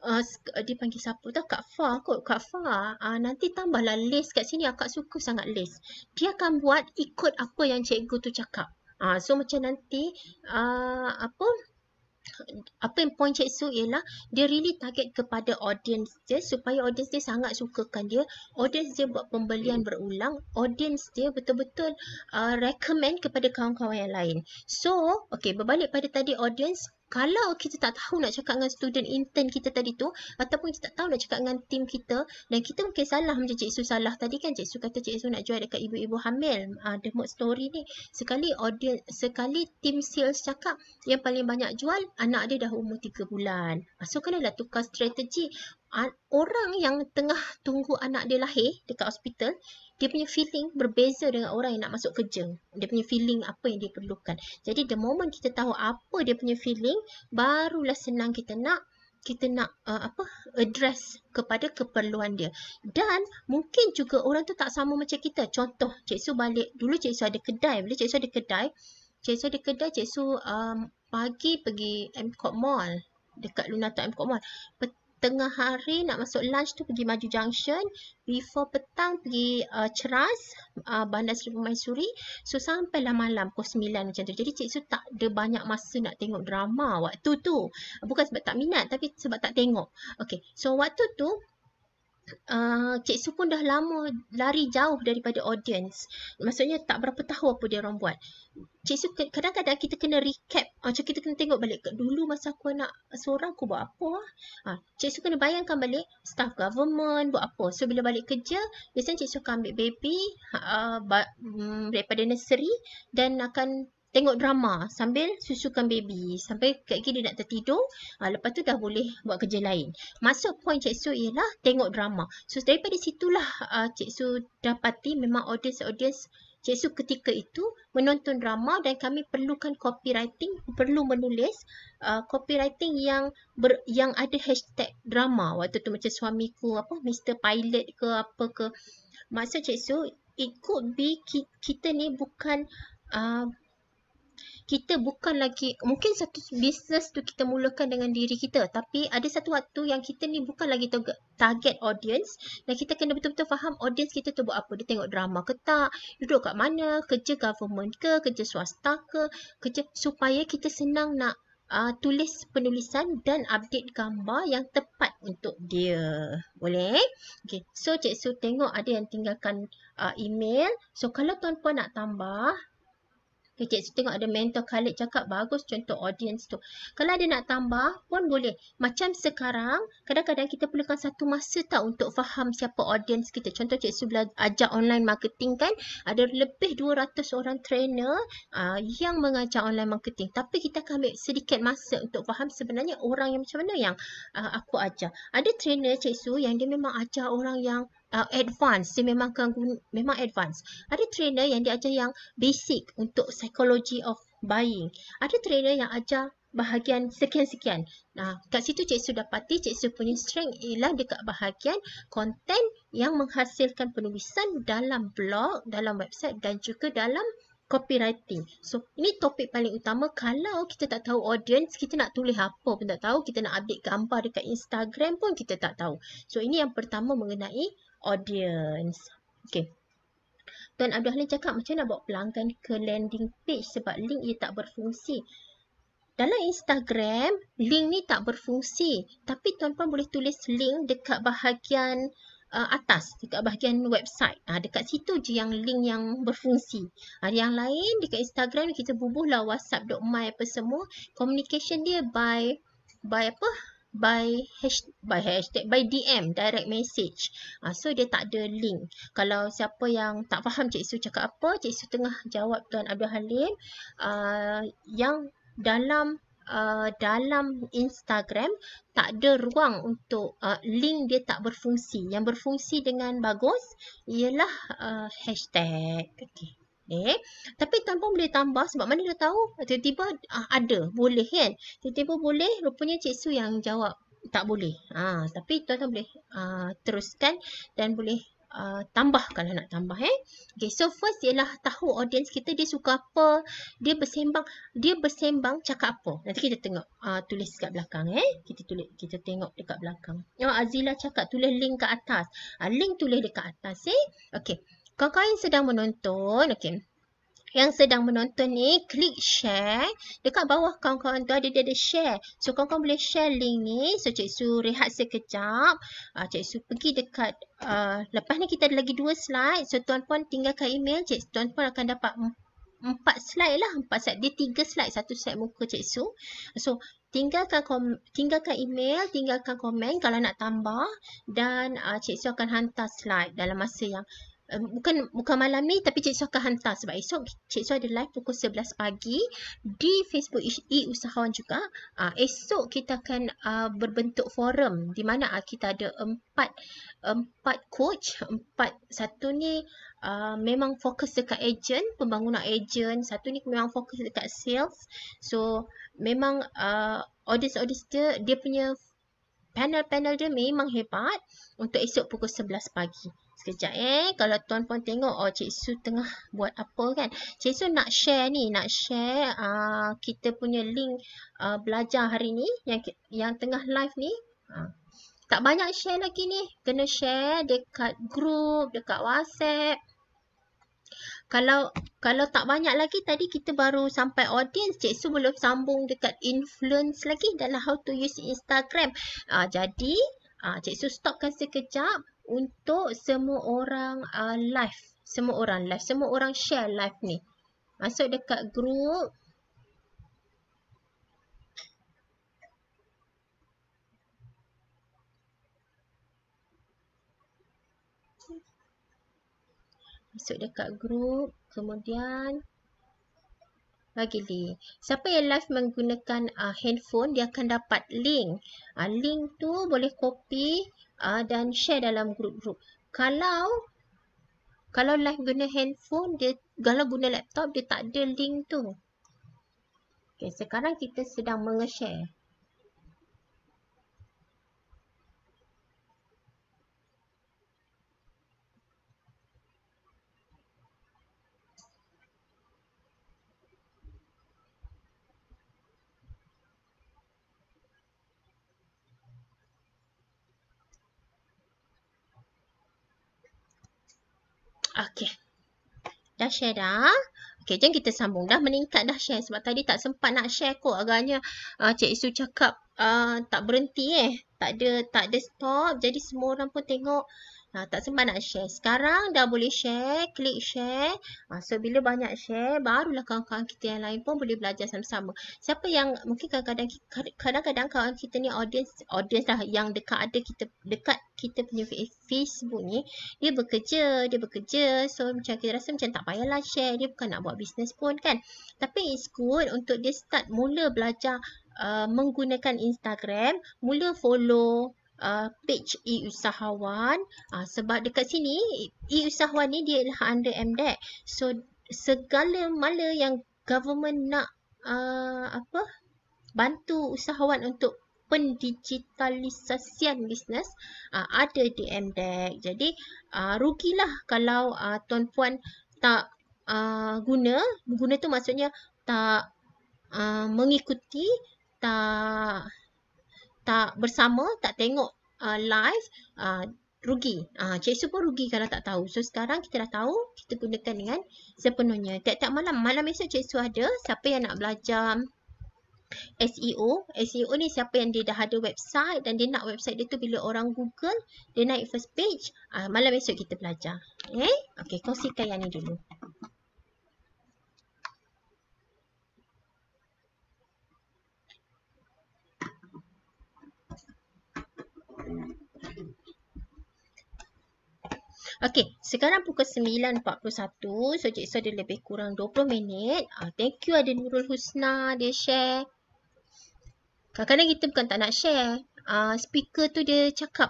uh, dia panggil siapa tau Kak Fa kot Kak Fa uh, ah, nanti tambahlah list kat sini akak suka sangat list dia akan buat ikut apa yang cikgu tu cakap uh, so macam nanti uh, apa apa yang point cik Su ialah dia really target kepada audience dia supaya audience dia sangat sukakan dia audience dia buat pembelian berulang audience dia betul-betul uh, recommend kepada kawan-kawan yang lain so okay berbalik pada tadi audience kalau kita tak tahu nak cakap dengan student intern kita tadi tu ataupun kita tak tahu nak cakap dengan team kita dan kita mungkin salah macam Cik salah tadi kan Cik Su kata Cik nak jual dekat ibu-ibu hamil uh, the mode story ni sekali audience sekali team sales cakap yang paling banyak jual anak dia dah umur 3 bulan ah, so kena lah tukar strategi uh, orang yang tengah tunggu anak dia lahir dekat hospital dia punya feeling berbeza dengan orang yang nak masuk kerja. Dia punya feeling apa yang dia perlukan. Jadi the moment kita tahu apa dia punya feeling, barulah senang kita nak kita nak uh, apa address kepada keperluan dia. Dan mungkin juga orang tu tak sama macam kita. Contoh, Cik Su balik. Dulu Cik Su ada kedai. Bila Cik Su ada kedai, Cik Su ada kedai, Cik Su um, pagi pergi M Mall. Dekat Lunata M Court Mall. Pet- tengah hari nak masuk lunch tu pergi Maju Junction before petang pergi uh, Ceras uh, Bandar Seri Permaisuri so sampai lah malam pukul sembilan macam tu jadi cik Su tak ada banyak masa nak tengok drama waktu tu bukan sebab tak minat tapi sebab tak tengok okay so waktu tu uh, ah, Cik Su pun dah lama lari jauh daripada audience. Maksudnya tak berapa tahu apa dia orang buat. Cik Su kadang-kadang kita kena recap. Macam kita kena tengok balik. Dulu masa aku nak seorang aku buat apa? Ah? Ha, Cik Su kena bayangkan balik staff government buat apa. So bila balik kerja, biasanya Cik Su akan ambil baby uh, daripada nursery dan akan tengok drama sambil susukan baby sampai kaki dia nak tertidur ha, lepas tu dah boleh buat kerja lain masuk point Cik Su ialah tengok drama so daripada situlah uh, Cik Su dapati memang audience-audience Cik Su ketika itu menonton drama dan kami perlukan copywriting perlu menulis uh, copywriting yang ber, yang ada hashtag drama waktu tu macam suamiku apa Mister Pilot ke apa ke masa Cik Su it could be ki- kita ni bukan uh, kita bukan lagi mungkin satu bisnes tu kita mulakan dengan diri kita tapi ada satu waktu yang kita ni bukan lagi target audience dan kita kena betul-betul faham audience kita tu buat apa dia tengok drama ke tak duduk kat mana kerja government ke kerja swasta ke kerja supaya kita senang nak uh, tulis penulisan dan update gambar yang tepat untuk dia boleh okey so cik su tengok ada yang tinggalkan uh, email so kalau tuan-puan nak tambah Cik Kecik tengok ada mentor Khalid cakap bagus contoh audience tu. Kalau ada nak tambah pun boleh. Macam sekarang, kadang-kadang kita perlukan satu masa tak untuk faham siapa audience kita. Contoh Cik Su ajar online marketing kan, ada lebih 200 orang trainer uh, yang mengajar online marketing. Tapi kita akan ambil sedikit masa untuk faham sebenarnya orang yang macam mana yang uh, aku ajar. Ada trainer Cik Su yang dia memang ajar orang yang uh, advanced. Dia memang akan memang advance. Ada trainer yang dia ajar yang basic untuk psychology of buying. Ada trainer yang ajar bahagian sekian-sekian. Nah, kat situ cik Su dapati cik Su punya strength ialah dekat bahagian content yang menghasilkan penulisan dalam blog, dalam website dan juga dalam copywriting. So, ini topik paling utama kalau kita tak tahu audience, kita nak tulis apa pun tak tahu, kita nak update gambar dekat Instagram pun kita tak tahu. So, ini yang pertama mengenai audience. Okay. Tuan Abdul Halim cakap macam nak bawa pelanggan ke landing page sebab link dia tak berfungsi. Dalam Instagram, link ni tak berfungsi. Tapi tuan puan boleh tulis link dekat bahagian uh, atas, dekat bahagian website. Ha, dekat situ je yang link yang berfungsi. Ha, yang lain, dekat Instagram kita bubuhlah whatsapp.my apa semua. Communication dia by by apa? by hash, by hashtag by DM direct message. Ha, so dia tak ada link. Kalau siapa yang tak faham Cik Su cakap apa, Cik Su tengah jawab Tuan Abdul Halim uh, yang dalam Uh, dalam Instagram tak ada ruang untuk uh, link dia tak berfungsi. Yang berfungsi dengan bagus ialah uh, hashtag. Okay. Eh? Tapi tanpa boleh tambah sebab mana dia tahu tiba-tiba uh, ada. Boleh kan? Tiba-tiba boleh. Rupanya Cik Su yang jawab tak boleh. Ha, tapi tuan-tuan boleh uh, teruskan dan boleh Uh, tambah kalau nak tambah eh. Okay, so first ialah tahu audience kita dia suka apa, dia bersembang, dia bersembang cakap apa. Nanti kita tengok uh, tulis dekat belakang eh. Kita tulis kita tengok dekat belakang. Oh, Azila cakap tulis link kat atas. Uh, link tulis dekat atas eh. Okay kakak yang sedang menonton, okey. Yang sedang menonton ni, klik share. Dekat bawah kawan-kawan tu ada dia ada share. So, kawan-kawan boleh share link ni. So, Cik Su rehat sekejap. Uh, ah, Cik Su pergi dekat, uh, lepas ni kita ada lagi dua slide. So, tuan-puan tinggalkan email. Cik tuan-puan akan dapat empat slide lah. Empat slide. Dia tiga slide. Satu slide muka Cik Su. So, tinggalkan kom tinggalkan email, tinggalkan komen kalau nak tambah. Dan uh, ah, Cik Su akan hantar slide dalam masa yang bukan bukan malam ni tapi Cik Su akan hantar sebab esok Cik Su ada live pukul 11 pagi di Facebook e usahawan juga. Uh, esok kita akan uh, berbentuk forum di mana uh, kita ada empat empat coach, empat satu ni uh, memang fokus dekat agent, pembangunan agent, satu ni memang fokus dekat sales. So memang uh, audience-audience dia, dia punya panel-panel dia memang hebat untuk esok pukul 11 pagi. Sekejap eh. Kalau tuan pun tengok. Oh, Cik Su tengah buat apa kan. Cik Su nak share ni. Nak share uh, kita punya link uh, belajar hari ni. Yang yang tengah live ni. Uh. Tak banyak share lagi ni. Kena share dekat group. Dekat WhatsApp. Kalau kalau tak banyak lagi tadi kita baru sampai audience Cik Su belum sambung dekat influence lagi dalam how to use Instagram. Uh, jadi uh, Cik Su stopkan sekejap untuk semua orang uh, live. Semua orang live. Semua orang share live ni. Masuk dekat group. Masuk dekat group. Kemudian bagi link. Siapa yang live menggunakan uh, handphone dia akan dapat link. Uh, link tu boleh copy uh, dan share dalam grup-grup. Kalau kalau live guna handphone, dia kalau guna laptop dia tak ada link tu. Okay, sekarang kita sedang meng-share. share dah. Okey, jom kita sambung. Dah meningkat dah share sebab tadi tak sempat nak share kot. Agaknya uh, Cik Isu cakap uh, tak berhenti eh. Tak ada, tak ada stop. Jadi semua orang pun tengok Ha, tak sempat nak share. Sekarang dah boleh share. Klik share. Ha, so, bila banyak share, barulah kawan-kawan kita yang lain pun boleh belajar sama-sama. Siapa yang mungkin kadang-kadang kawan kita ni audience audience lah yang dekat ada kita dekat kita punya Facebook ni dia bekerja, dia bekerja. So, macam kita rasa macam tak payahlah share. Dia bukan nak buat bisnes pun kan. Tapi it's good untuk dia start mula belajar uh, menggunakan Instagram, mula follow uh, page e-usahawan uh, sebab dekat sini e-usahawan ni dia under MDEC. So segala mala yang government nak uh, apa bantu usahawan untuk pendigitalisasian bisnes uh, ada di MDEC. Jadi uh, rugilah kalau uh, tuan puan tak uh, guna, guna tu maksudnya tak uh, mengikuti tak tak bersama, tak tengok uh, live, uh, rugi. Uh, Cik pun rugi kalau tak tahu. So sekarang kita dah tahu, kita gunakan dengan sepenuhnya. Tiap-tiap malam, malam esok Cik Su ada, siapa yang nak belajar SEO. SEO ni siapa yang dia dah ada website dan dia nak website dia tu bila orang Google, dia naik first page. Uh, malam esok kita belajar. Okay? Eh? Okay, kongsikan yang ni dulu. Okey, sekarang pukul 9.41. So, cik so ada lebih kurang 20 minit. Uh, thank you ada Nurul Husna, dia share. Kadang-kadang kita bukan tak nak share. Uh, speaker tu dia cakap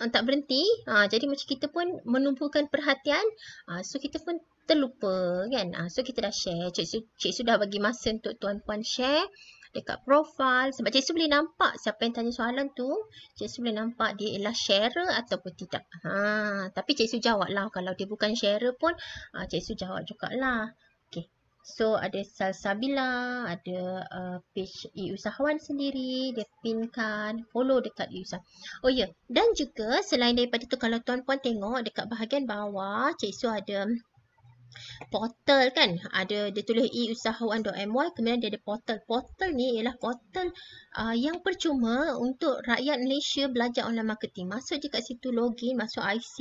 uh, tak berhenti. Uh, jadi macam kita pun menumpukan perhatian. Uh, so, kita pun terlupa kan. Uh, so, kita dah share. Cik Su, dah bagi masa untuk tuan-puan share dekat profil Sebab cikgu boleh nampak siapa yang tanya soalan tu, cikgu boleh nampak dia ialah sharer ataupun tidak. Ha, tapi jawab lah kalau dia bukan sharer pun, ah ha, cikgu jawab lah okay So ada Salsabila, ada uh, page e usahawan sendiri, dia pinkan, follow dekat e usah. Oh ya, yeah. dan juga selain daripada tu kalau tuan-puan tengok dekat bahagian bawah, cikgu ada portal kan ada dia tulis eusahawan.my kemudian dia ada portal. Portal ni ialah portal uh, yang percuma untuk rakyat Malaysia belajar online marketing. Masuk je kat situ login, masuk IC,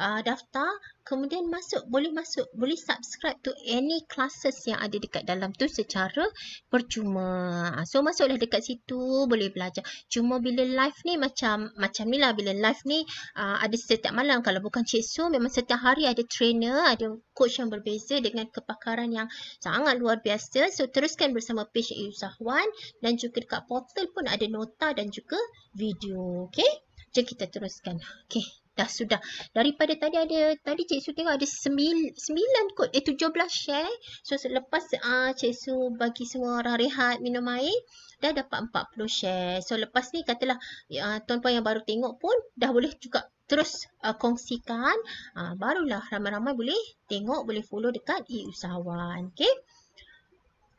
uh, daftar kemudian masuk boleh masuk boleh subscribe to any classes yang ada dekat dalam tu secara percuma ah, so masuklah dekat situ boleh belajar cuma bila live ni macam macam ni lah bila live ni uh, ada setiap malam kalau bukan Cik Su memang setiap hari ada trainer ada coach yang berbeza dengan kepakaran yang sangat luar biasa so teruskan bersama page Yusahwan dan juga dekat portal pun ada nota dan juga video okay jadi kita teruskan okay dah sudah. Daripada tadi ada, tadi Cik Su tengok ada 9 kot, eh 17 share. So selepas uh, ah, Cik Su bagi semua orang rehat minum air, dah dapat 40 share. So lepas ni katalah uh, ah, tuan-tuan yang baru tengok pun dah boleh juga terus uh, kongsikan. Uh, barulah ramai-ramai boleh tengok, boleh follow dekat e-usahawan. Okay.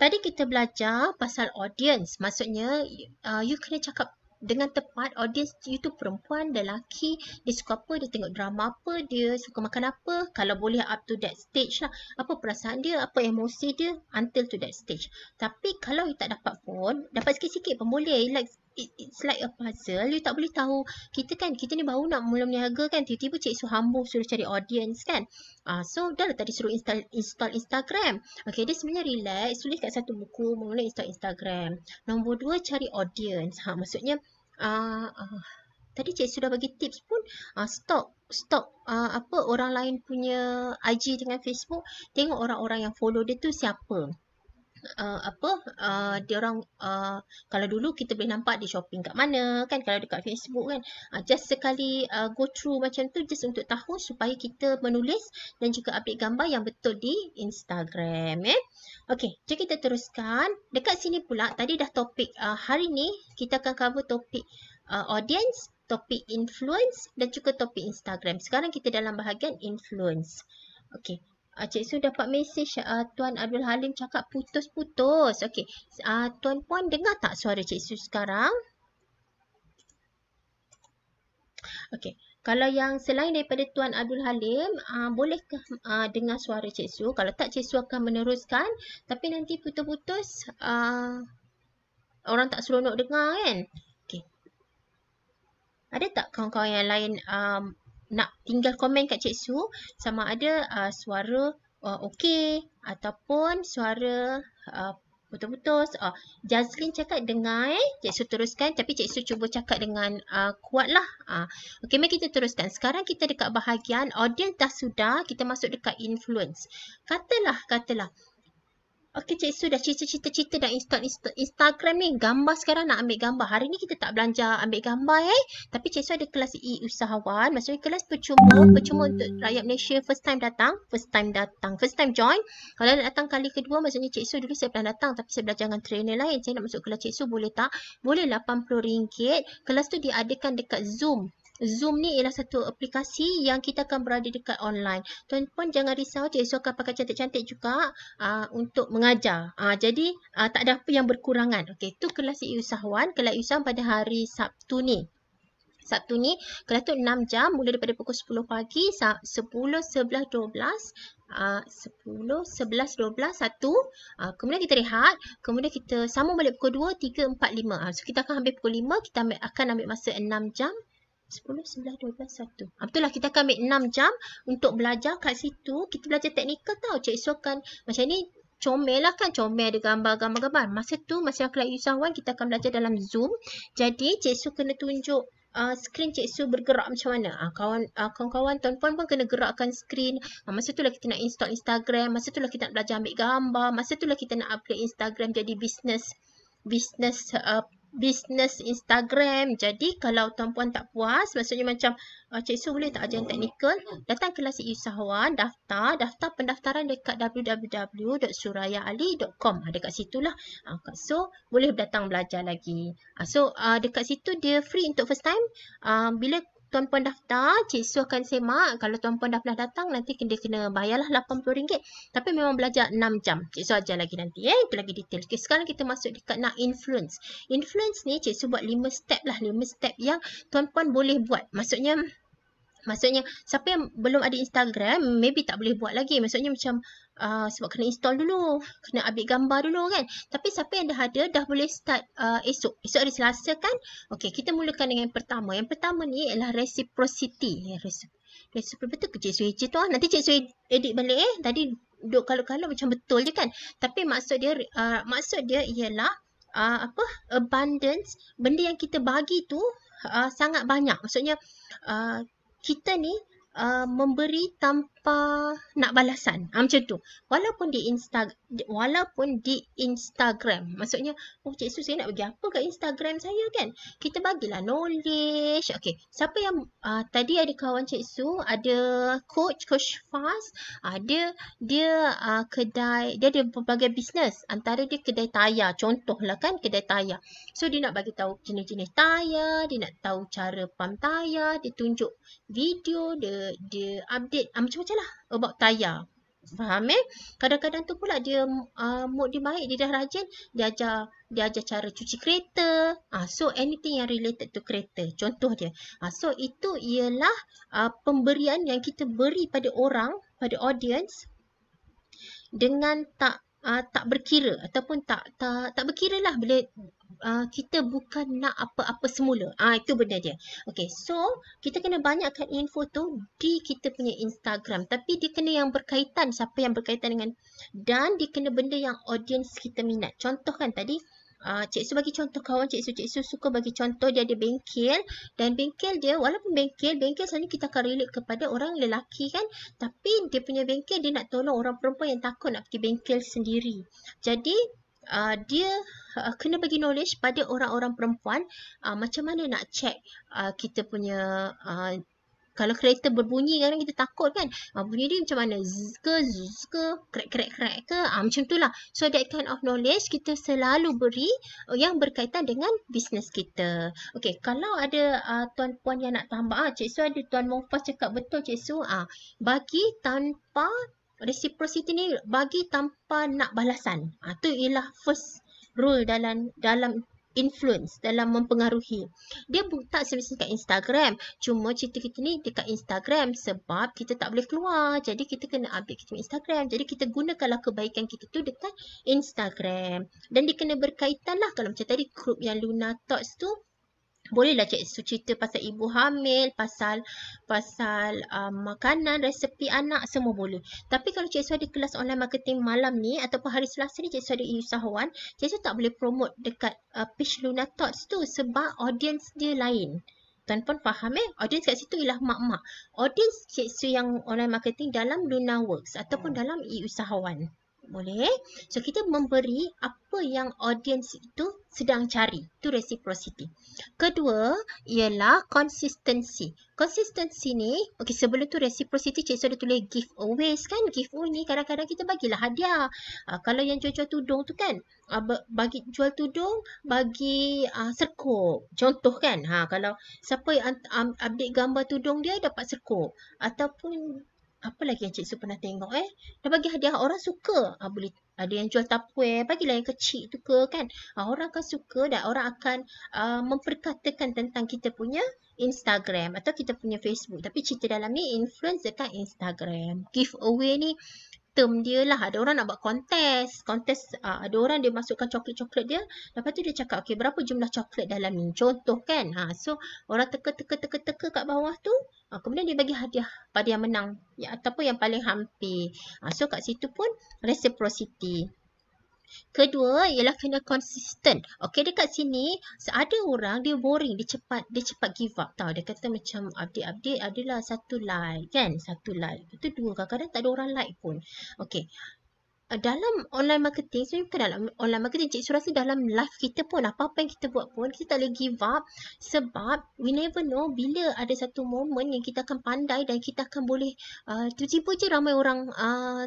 Tadi kita belajar pasal audience. Maksudnya, uh, you kena cakap dengan tepat audience YouTube perempuan dan lelaki dia suka apa dia tengok drama apa dia suka makan apa kalau boleh up to that stage lah apa perasaan dia apa emosi dia until to that stage tapi kalau you tak dapat pun dapat sikit-sikit pun boleh like it, it's like a puzzle. You tak boleh tahu. Kita kan, kita ni baru nak mula meniaga kan. Tiba-tiba Cik Su Hambo suruh cari audience kan. Uh, so, dah lah tadi suruh install, install Instagram. Okay, dia sebenarnya relax. Tulis kat satu buku, mula install Instagram. Nombor dua, cari audience. Ha, maksudnya, uh, uh, tadi Cik sudah bagi tips pun uh, stop stop uh, apa orang lain punya IG dengan Facebook tengok orang-orang yang follow dia tu siapa uh, apa uh, dia orang uh, kalau dulu kita boleh nampak di shopping kat mana kan kalau dekat Facebook kan uh, just sekali uh, go through macam tu just untuk tahu supaya kita menulis dan juga update gambar yang betul di Instagram eh. Okey, jadi kita teruskan. Dekat sini pula tadi dah topik uh, hari ni kita akan cover topik uh, audience, topik influence dan juga topik Instagram. Sekarang kita dalam bahagian influence. Okey. Uh, ah, Cik Su dapat mesej uh, Tuan Abdul Halim cakap putus-putus. Okey. Uh, Tuan Puan dengar tak suara Cik Su sekarang? Okey. Kalau yang selain daripada Tuan Abdul Halim, uh, bolehkah uh, dengar suara Cik Su? Kalau tak, Cik Su akan meneruskan. Tapi nanti putus-putus, uh, orang tak seronok dengar kan? Okey. Ada tak kawan-kawan yang lain um, nak tinggal komen kat Cik Su sama ada uh, suara uh, okey ataupun suara uh, putus-putus. Uh, Jazlin cakap dengar eh. Cik Su teruskan tapi Cik Su cuba cakap dengan uh, kuat lah. Uh, okay, mari kita teruskan. Sekarang kita dekat bahagian audience dah sudah. Kita masuk dekat influence. Katalah, katalah. Okey Cik Su dah cerita cerita dan install insta- Instagram ni gambar sekarang nak ambil gambar. Hari ni kita tak belanja ambil gambar eh. Tapi Cik Su ada kelas E usahawan. Maksudnya kelas percuma, percuma untuk rakyat Malaysia first time datang, first time datang, first time join. Kalau nak datang kali kedua maksudnya Cik Su dulu saya pernah datang tapi saya belajar dengan trainer lain. Saya nak masuk kelas Cik Su boleh tak? Boleh lah, RM80. Kelas tu diadakan dekat Zoom. Zoom ni ialah satu aplikasi yang kita akan berada dekat online. Tuan-tuan jangan risau, Cik Su akan pakai cantik-cantik juga uh, untuk mengajar. Uh, jadi, uh, tak ada apa yang berkurangan. Okey, tu kelas si usahawan, kelas usahawan pada hari Sabtu ni. Sabtu ni, kelas tu 6 jam, mula daripada pukul 10 pagi, 10, 11, 12, Uh, 10, 11, 12, 1 satu. Uh, kemudian kita rehat. Kemudian kita sambung balik pukul 2, 3, 4, 5. Uh, so kita akan ambil pukul 5. Kita ambil, akan ambil masa 6 jam 10, 11, 12, 1. Ha, betul lah kita akan ambil 6 jam untuk belajar kat situ. Kita belajar teknikal tau. Cik Iswa kan macam ni comel lah kan. Comel ada gambar-gambar-gambar. Masa tu masa kelas usahawan kita akan belajar dalam Zoom. Jadi Cik Iswa kena tunjuk uh, ah, screen Cik Su bergerak macam mana. Ah, ah, kawan-kawan, uh, tuan-puan pun kena gerakkan screen. Uh, masa tu lah kita nak install Instagram. Masa tu lah kita nak belajar ambil gambar. Masa tu lah kita nak upload Instagram jadi business business uh, bisnes Instagram. Jadi kalau tuan-puan tak puas, maksudnya macam uh, Cik Su boleh tak ajaran teknikal? Datang kelas usahawan, daftar, daftar pendaftaran dekat www.surayaali.com. Ada ah, kat situ lah. Uh, ah, so boleh datang belajar lagi. Uh, so uh, dekat situ dia free untuk first time. Uh, bila tuan-puan daftar, cik akan semak. Kalau tuan-puan dah pernah datang, nanti dia kena bayarlah RM80. Tapi memang belajar 6 jam. Cik Su ajar lagi nanti. Eh? Itu lagi detail. Okay, sekarang kita masuk dekat nak influence. Influence ni, cik buat 5 step lah. 5 step yang tuan-puan boleh buat. Maksudnya, maksudnya siapa yang belum ada Instagram, maybe tak boleh buat lagi. Maksudnya macam, Uh, sebab kena install dulu, kena ambil gambar dulu kan. Tapi siapa yang dah ada dah boleh start uh, esok. Esok hari Selasa kan? Okey, kita mulakan dengan yang pertama. Yang pertama ni ialah reciprocity. Ya, reciprocity betul ke Cik Suhaji tu? Ah. Nanti Cik Suhaji edit balik eh. Tadi duduk kalau-kalau macam betul je kan? Tapi maksud dia uh, maksud dia ialah uh, apa? abundance, benda yang kita bagi tu uh, sangat banyak. Maksudnya uh, kita ni uh, memberi tanpa apa nak balasan ha, macam tu walaupun di insta walaupun di Instagram maksudnya oh cik Susi nak bagi apa kat Instagram saya kan kita bagilah knowledge okey siapa yang uh, tadi ada kawan cik Su ada coach coach fast, ada uh, dia, dia uh, kedai dia ada pelbagai bisnes antara dia kedai tayar contohlah kan kedai tayar so dia nak bagi tahu jenis-jenis tayar dia nak tahu cara pam tayar dia tunjuk video dia dia update uh, macam-macam je lah about tayar. Faham eh? Kadang-kadang tu pula dia uh, mood dia baik, dia dah rajin, dia ajar, dia ajar cara cuci kereta. Uh, so anything yang related to kereta, contoh dia. Uh, so itu ialah uh, pemberian yang kita beri pada orang, pada audience dengan tak uh, tak berkira ataupun tak tak tak berkira lah bila uh, kita bukan nak apa-apa semula. Ah uh, itu benda dia. Okay, so kita kena banyakkan info tu di kita punya Instagram. Tapi dia kena yang berkaitan, siapa yang berkaitan dengan dan dia kena benda yang audience kita minat. Contoh kan tadi Uh, Cik Su bagi contoh kawan Cik Su Cik Su suka bagi contoh dia ada bengkel Dan bengkel dia walaupun bengkel Bengkel sana kita akan relate kepada orang lelaki kan Tapi dia punya bengkel dia nak tolong orang perempuan yang takut nak pergi bengkel sendiri Jadi uh, dia uh, kena bagi knowledge pada orang-orang perempuan uh, macam mana nak check uh, kita punya uh, kalau kereta berbunyi kan kita takut kan uh, bunyi dia macam mana zzz ke zzz ke krek krek krek ke uh, macam tu lah so that kind of knowledge kita selalu beri oh, yang berkaitan dengan bisnes kita Okay, kalau ada uh, tuan-puan yang nak tambah uh, cik su ada tuan mongfas cakap betul cik su uh, bagi tanpa reciprocity ni bagi tanpa nak balasan. Ha, tu ialah first rule dalam dalam influence dalam mempengaruhi. Dia bu- tak semestinya kat Instagram. Cuma cerita kita ni dekat Instagram sebab kita tak boleh keluar. Jadi kita kena update kita Instagram. Jadi kita gunakanlah kebaikan kita tu dekat Instagram. Dan dia kena berkaitan lah kalau macam tadi grup yang Luna Talks tu bolehlah cikgu cerita pasal ibu hamil, pasal pasal uh, makanan, resepi anak, semua boleh. Tapi kalau cikgu ada kelas online marketing malam ni ataupun hari Selasa ni cikgu ada usahawan, cikgu tak boleh promote dekat uh, page Luna Thoughts tu sebab audience dia lain. Tuan pun faham eh, audience kat situ ialah mak-mak. Audience cikgu yang online marketing dalam Luna Works ataupun hmm. dalam e-usahawan boleh so kita memberi apa yang audience itu sedang cari itu reciprocity kedua ialah consistency consistency ni okey sebelum tu reciprocity cik sudah tulis give away kan give away ni kadang-kadang kita bagilah hadiah uh, kalau yang jual-jual tudung tu kan uh, bagi jual tudung bagi uh, serkup contoh kan ha kalau siapa yang um, update gambar tudung dia dapat serkup ataupun apa lagi yang cik su pernah tengok eh? Dah bagi hadiah orang suka. Ha, boleh ada ah, yang jual tupperware, bagilah yang kecil tu ke kan. Ha, orang akan suka dan orang akan uh, memperkatakan tentang kita punya Instagram atau kita punya Facebook. Tapi cerita dalam ni influence dekat Instagram. Giveaway ni term dia lah. Ada orang nak buat kontes. Kontes, uh, ah, ada orang dia masukkan coklat-coklat dia. Lepas tu dia cakap, okay, berapa jumlah coklat dalam ni? Contoh kan. Ha, so, orang teka-teka-teka-teka kat bawah tu. Ha, kemudian dia bagi hadiah pada yang menang. Ya, ataupun yang paling hampir. Ha, so, kat situ pun reciprocity. Kedua ialah kena konsisten. Okey dekat sini ada orang dia boring, dia cepat, dia cepat give up tau. Dia kata macam update-update adalah satu like kan, satu like. Itu dua kadang-kadang tak ada orang like pun. Okey. Eh, dalam online marketing, sebenarnya bukan dalam online marketing. Cik Surah rasa dalam life kita pun, apa-apa yang kita buat pun, kita tak boleh give up. Sebab we never know bila ada satu moment yang kita akan pandai dan kita akan boleh, uh, tiba-tiba je ramai orang uh,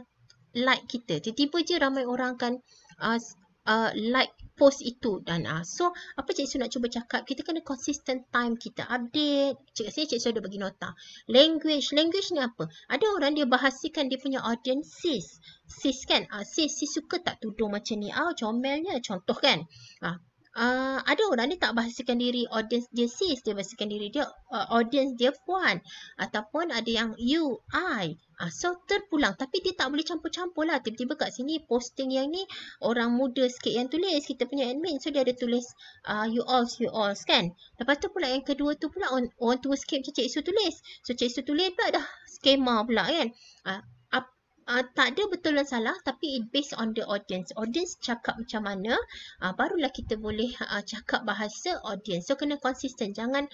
like kita. Tiba-tiba je ramai orang akan uh, uh, like post itu dan uh, so apa cik su nak cuba cakap kita kena consistent time kita update cik saya cik su ada bagi nota language language ni apa ada orang dia bahasikan dia punya audiences sis kan uh, sis sis suka tak tuduh macam ni ah oh, comelnya contoh kan uh, Ah, ada orang ni tak bahasakan diri audience dia sis, dia bahasakan diri dia uh, audience dia puan ataupun ada yang you, I uh, so terpulang tapi dia tak boleh campur-campur lah tiba-tiba kat sini posting yang ni orang muda sikit yang tulis kita punya admin so dia ada tulis uh, you all, you all kan lepas tu pula yang kedua tu pula orang, orang tua sikit macam cik isu tulis so cik isu tulis pula dah skema pula kan uh, uh, tak ada betul dan salah tapi it based on the audience. Audience cakap macam mana, uh, barulah kita boleh uh, cakap bahasa audience. So, kena konsisten. Jangan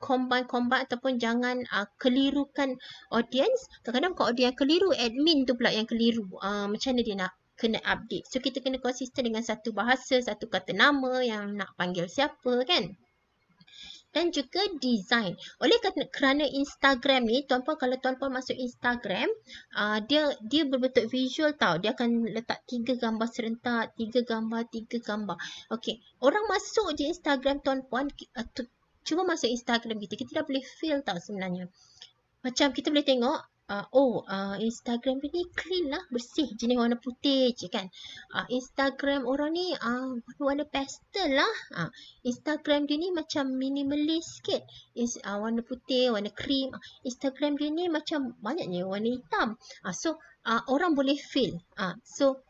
combine-combine uh, ataupun jangan uh, kelirukan audience. Kadang-kadang kalau audience keliru, admin tu pula yang keliru. Uh, macam mana dia nak kena update. So, kita kena konsisten dengan satu bahasa, satu kata nama yang nak panggil siapa kan dan juga design. Oleh kerana Instagram ni, tuan-puan kalau tuan-puan masuk Instagram, uh, dia dia berbentuk visual tau. Dia akan letak tiga gambar serentak, tiga gambar, tiga gambar. Okey, orang masuk je Instagram tuan-puan, uh, cuba masuk Instagram kita, kita dah boleh feel tau sebenarnya. Macam kita boleh tengok, uh, oh uh, Instagram ni clean lah, bersih, jenis warna putih je kan. Uh, Instagram orang ni uh, warna pastel lah. Uh, Instagram dia ni macam minimalist sikit. Is, uh, warna putih, warna krim. Uh, Instagram dia ni macam banyaknya warna hitam. Uh, so, uh, orang boleh feel. Uh, so,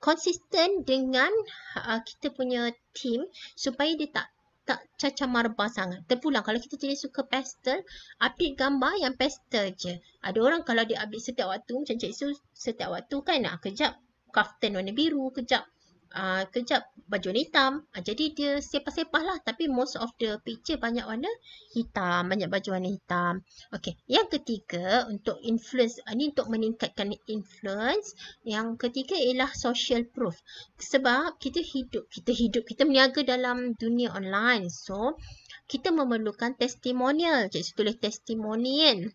konsisten dengan uh, kita punya team supaya dia tak tak cacah marbah sangat. Terpulang kalau kita jenis suka pastel, ambil gambar yang pastel je. Ada orang kalau dia ambil setiap waktu, macam Cik Su setiap waktu kan, ah, kejap kaftan warna biru, kejap uh, kejap baju warna hitam. Uh, jadi dia sepah-sepah lah tapi most of the picture banyak warna hitam, banyak baju warna hitam. Okey. yang ketiga untuk influence, uh, ini untuk meningkatkan influence. Yang ketiga ialah social proof. Sebab kita hidup, kita hidup, kita meniaga dalam dunia online. So, kita memerlukan testimonial. Jadi tulis testimonial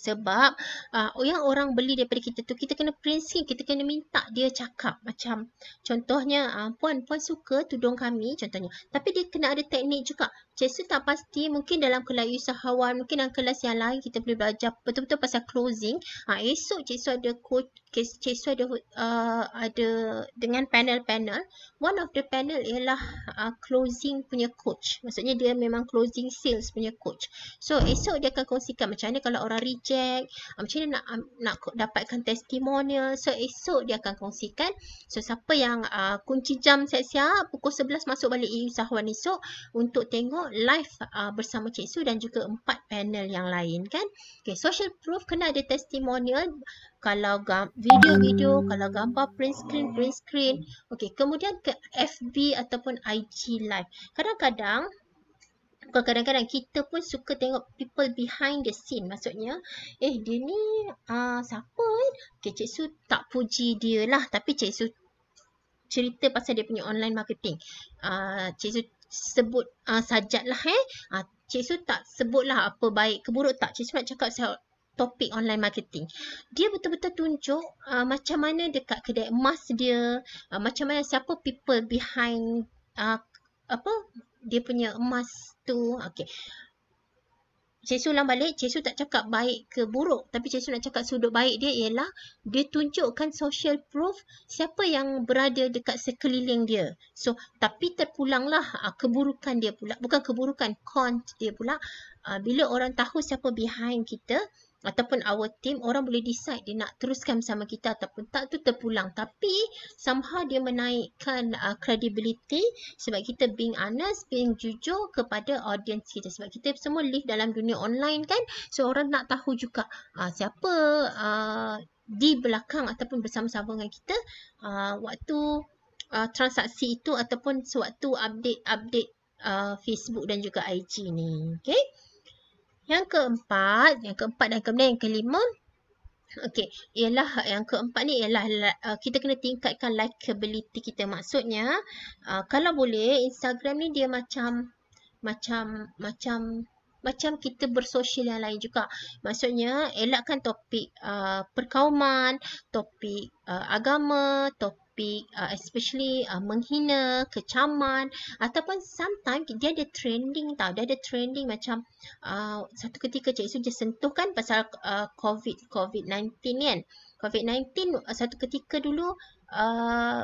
sebab uh, yang orang beli daripada kita tu kita kena prinsip kita kena minta dia cakap macam contohnya uh, puan puan suka tudung kami contohnya tapi dia kena ada teknik juga Cik Su tak pasti mungkin dalam kelas usahawan mungkin dalam kelas yang lain kita boleh belajar betul-betul pasal closing ha, esok Cik Su ada coach Kes-kes ada, uh, ada dengan panel-panel. One of the panel ialah uh, closing punya coach. Maksudnya dia memang closing sales punya coach. So esok dia akan kongsikan macam mana kalau orang reject. Uh, macam mana nak, uh, nak dapatkan testimonial. So esok dia akan kongsikan. So siapa yang uh, kunci jam siap-siap pukul 11 masuk balik EU Sahwan esok. Untuk tengok live uh, bersama Cik Su dan juga empat panel yang lain kan. Okay, social proof kena ada testimonial kalau video-video, kalau gambar print screen, print screen. Okey, kemudian ke FB ataupun IG live. Kadang-kadang bukan kadang-kadang kita pun suka tengok people behind the scene maksudnya eh dia ni uh, siapa eh? Okay, Cik Su tak puji dia lah tapi Cik Su cerita pasal dia punya online marketing. Uh, Cik Su sebut uh, sajat lah eh. Uh, Cik Su tak sebut lah apa baik keburuk tak. Cik Su nak cakap topik online marketing. Dia betul-betul tunjuk uh, macam mana dekat kedai emas dia, uh, macam mana siapa people behind uh, apa dia punya emas tu. Okay. Cesu ulang balik, Cesu tak cakap baik ke buruk tapi Cesu nak cakap sudut baik dia ialah dia tunjukkan social proof siapa yang berada dekat sekeliling dia. So, tapi terpulanglah uh, keburukan dia pula. Bukan keburukan, con dia pula. Uh, bila orang tahu siapa behind kita, ataupun our team orang boleh decide dia nak teruskan sama kita ataupun tak tu terpulang tapi somehow dia menaikkan uh, credibility sebab kita being honest being jujur kepada audience kita sebab kita semua live dalam dunia online kan so orang nak tahu juga uh, siapa uh, di belakang ataupun bersama-sama dengan kita uh, waktu uh, transaksi itu ataupun sewaktu update update uh, Facebook dan juga IG ni okay? Yang keempat, yang keempat dan kemudian yang kelima. Okey, ialah yang keempat ni ialah uh, kita kena tingkatkan likability kita. Maksudnya, uh, kalau boleh Instagram ni dia macam macam macam macam kita bersosial yang lain juga. Maksudnya, elakkan topik uh, perkauman, topik uh, agama, topik speak uh, especially uh, menghina, kecaman ataupun sometimes dia ada trending tau. Dia ada trending macam uh, satu ketika cikgu dia sentuhkan pasal uh, COVID COVID-19 ni kan. COVID-19 uh, satu ketika dulu uh,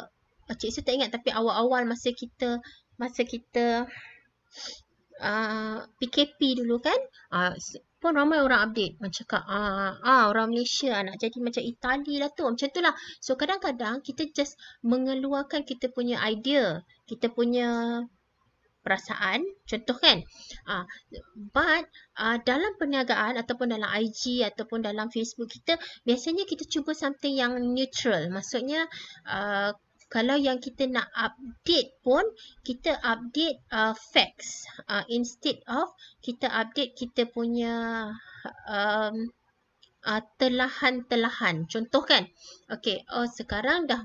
cikgu tak ingat tapi awal-awal masa kita masa kita PKP ah, dulu kan uh, pun ramai orang update macam kak ah, ah orang Malaysia ah, nak jadi macam Itali lah tu macam tu lah so kadang-kadang kita just mengeluarkan kita punya idea kita punya perasaan contoh kan ah, but ah, dalam perniagaan ataupun dalam IG ataupun dalam Facebook kita biasanya kita cuba something yang neutral maksudnya ah, kalau yang kita nak update pun kita update uh, facts uh, instead of kita update kita punya um, uh, telahan-telahan contoh kan okey oh sekarang dah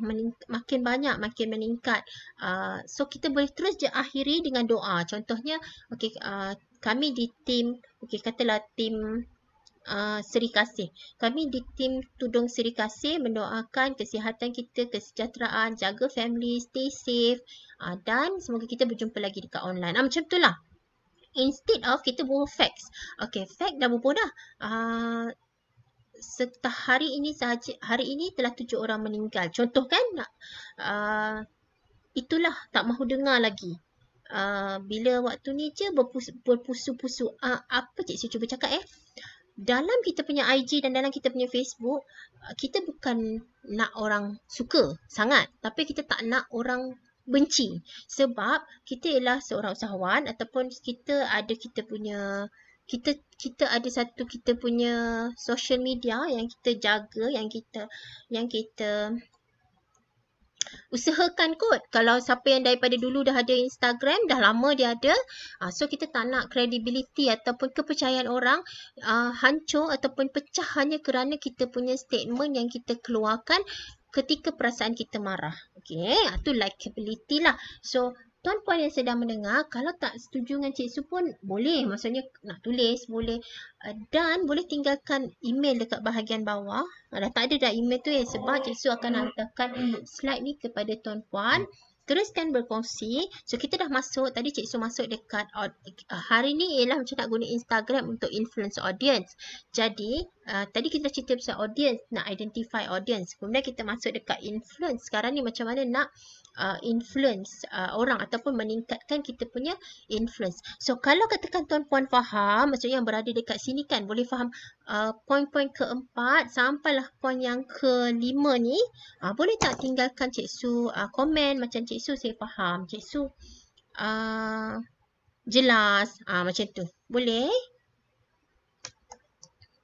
makin banyak makin meningkat uh, so kita boleh terus je akhiri dengan doa contohnya okay, uh, kami di tim, okay katalah tim. Ah, seri Kasih. Kami di tim Tudung Seri Kasih mendoakan kesihatan kita, kesejahteraan, jaga family, stay safe uh, dan semoga kita berjumpa lagi dekat online. Uh, macam itulah. Instead of kita bawa facts. Okay, fact dah berapa dah. Uh, setah hari ini sahaja, hari ini telah tujuh orang meninggal. Contoh kan, uh, itulah tak mahu dengar lagi. Uh, bila waktu ni je berpusu-pusu. Uh, apa cik saya cuba cakap eh? dalam kita punya IG dan dalam kita punya Facebook, uh, kita bukan nak orang suka sangat. Tapi kita tak nak orang benci. Sebab kita ialah seorang usahawan ataupun kita ada kita punya kita kita ada satu kita punya social media yang kita jaga yang kita yang kita Usahakan kot kalau siapa yang daripada dulu dah ada Instagram, dah lama dia ada. Uh, so kita tak nak credibility ataupun kepercayaan orang uh, hancur ataupun pecah hanya kerana kita punya statement yang kita keluarkan ketika perasaan kita marah. Okay, itu ah, likability lah. So tuan-puan yang sedang mendengar, kalau tak setuju dengan Cik Su pun boleh. Maksudnya nak tulis boleh. Eh, dan boleh tinggalkan email dekat bahagian bawah. Uh, dah tak ada dah email tu ya sebab Cik Su akan hantarkan slide ni kepada tuan-puan. Teruskan berkongsi. So kita dah masuk, tadi Cik Su masuk dekat eh, hari ni ialah macam nak guna Instagram untuk influence audience. Jadi Ah, tadi kita dah cerita pasal audience, nak identify audience. Kemudian kita masuk dekat influence. Sekarang ni macam mana nak uh, influence uh, orang ataupun meningkatkan kita punya influence. So kalau katakan tuan-puan faham, maksudnya yang berada dekat sini kan boleh faham uh, poin-poin keempat sampailah poin yang kelima ni. Uh, boleh tak tinggalkan Cik Su uh, komen macam Cik Su saya faham. Cik Su uh, jelas uh, macam tu. Boleh?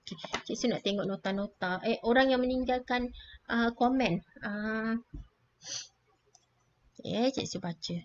Okay. Cik Sin nak tengok nota-nota. Eh, orang yang meninggalkan uh, komen. Uh, okay, eh, Cik Sin baca.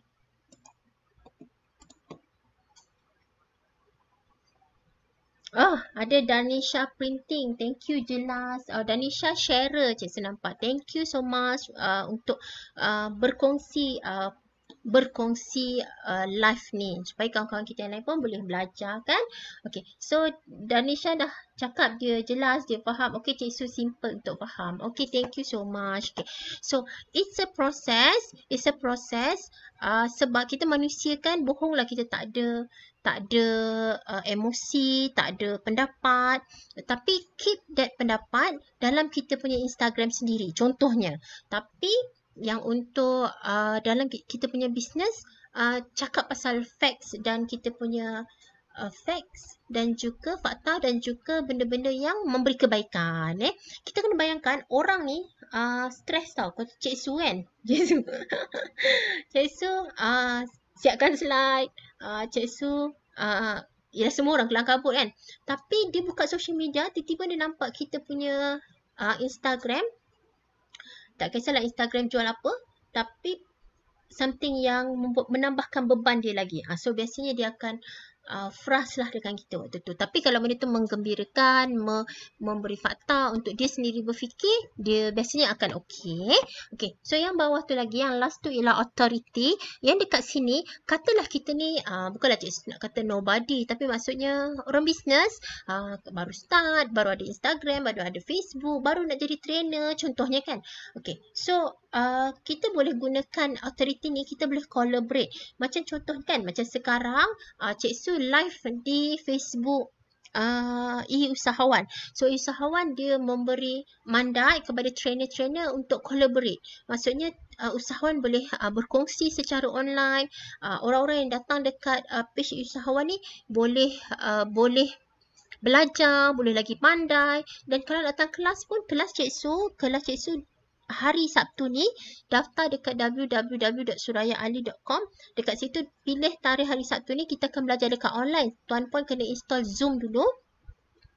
Oh, ada Danisha Printing. Thank you jelas. Uh, Danisha share Cik Sin nampak. Thank you so much uh, untuk uh, berkongsi uh, berkongsi uh, live ni supaya kawan-kawan kita yang lain pun boleh belajar kan. Okay so Danisha dah cakap dia jelas dia faham. Okay cik Su simple untuk faham. Okay thank you so much. Okay. So it's a process. It's a process uh, sebab kita manusia kan bohong bohonglah kita tak ada tak ada uh, emosi, tak ada pendapat tapi keep that pendapat dalam kita punya Instagram sendiri contohnya. Tapi yang untuk uh, dalam kita punya bisnes uh, cakap pasal facts dan kita punya uh, facts dan juga fakta dan juga benda-benda yang memberi kebaikan eh kita kena bayangkan orang ni uh, stres tau kau cik su kan cik su cik su uh, siapkan slide uh, cik su uh, ya semua orang kelang kabut kan tapi dia buka social media tiba-tiba dia nampak kita punya uh, Instagram tak kisahlah Instagram jual apa tapi something yang menambahkan beban dia lagi. Ha, so biasanya dia akan uh, frust lah dengan kita waktu tu. Tapi kalau benda tu menggembirakan, me- memberi fakta untuk dia sendiri berfikir, dia biasanya akan okay. Okay, so yang bawah tu lagi, yang last tu ialah authority. Yang dekat sini, katalah kita ni, uh, bukanlah cik nak kata nobody, tapi maksudnya orang bisnes, uh, baru start, baru ada Instagram, baru ada Facebook, baru nak jadi trainer, contohnya kan. Okay, so uh, kita boleh gunakan authority ni kita boleh collaborate. Macam contoh kan macam sekarang uh, Cik Su live di Facebook uh, e-usahawan. So usahawan dia memberi mandat kepada trainer-trainer untuk collaborate. Maksudnya uh, usahawan boleh uh, berkongsi secara online. Uh, orang-orang yang datang dekat uh, page usahawan ni boleh uh, boleh belajar, boleh lagi pandai dan kalau datang kelas pun kelas Cik Su, kelas Cik Su hari Sabtu ni daftar dekat www.surayaali.com dekat situ pilih tarikh hari Sabtu ni kita akan belajar dekat online tuan puan kena install Zoom dulu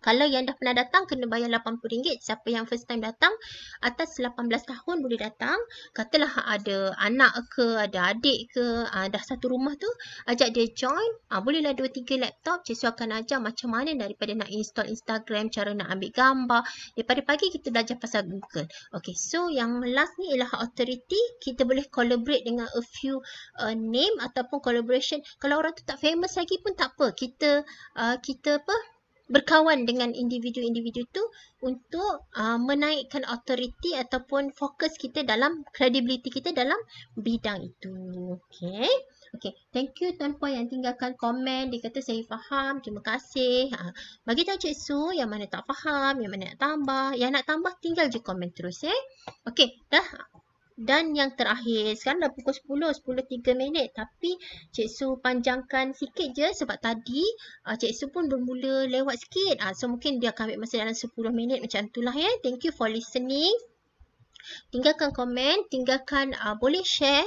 kalau yang dah pernah datang kena bayar RM80. Siapa yang first time datang atas 18 tahun boleh datang. Katalah ada anak ke, ada adik ke, uh, dah satu rumah tu. Ajak dia join. Uh, bolehlah 2-3 laptop. Cikgu akan ajar macam mana daripada nak install Instagram, cara nak ambil gambar. Daripada pagi kita belajar pasal Google. Okay, so yang last ni ialah authority. Kita boleh collaborate dengan a few uh, name ataupun collaboration. Kalau orang tu tak famous lagi pun tak apa. Kita, uh, kita apa? berkawan dengan individu-individu tu untuk uh, menaikkan authority ataupun fokus kita dalam credibility kita dalam bidang itu. Okay. Okay. Thank you Tuan Puan yang tinggalkan komen. Dia kata saya faham. Terima kasih. Ha, ha. Bagi tahu Cik Su yang mana tak faham, yang mana nak tambah. Yang nak tambah tinggal je komen terus eh. Okay. Dah. Dan yang terakhir, sekarang dah pukul 10, 10.3 minit tapi Cik Su panjangkan sikit je sebab tadi uh, ah, Cik Su pun bermula lewat sikit. Uh, so mungkin dia akan ambil masa dalam 10 minit macam tu lah ya. Thank you for listening tinggalkan komen, tinggalkan uh, boleh share.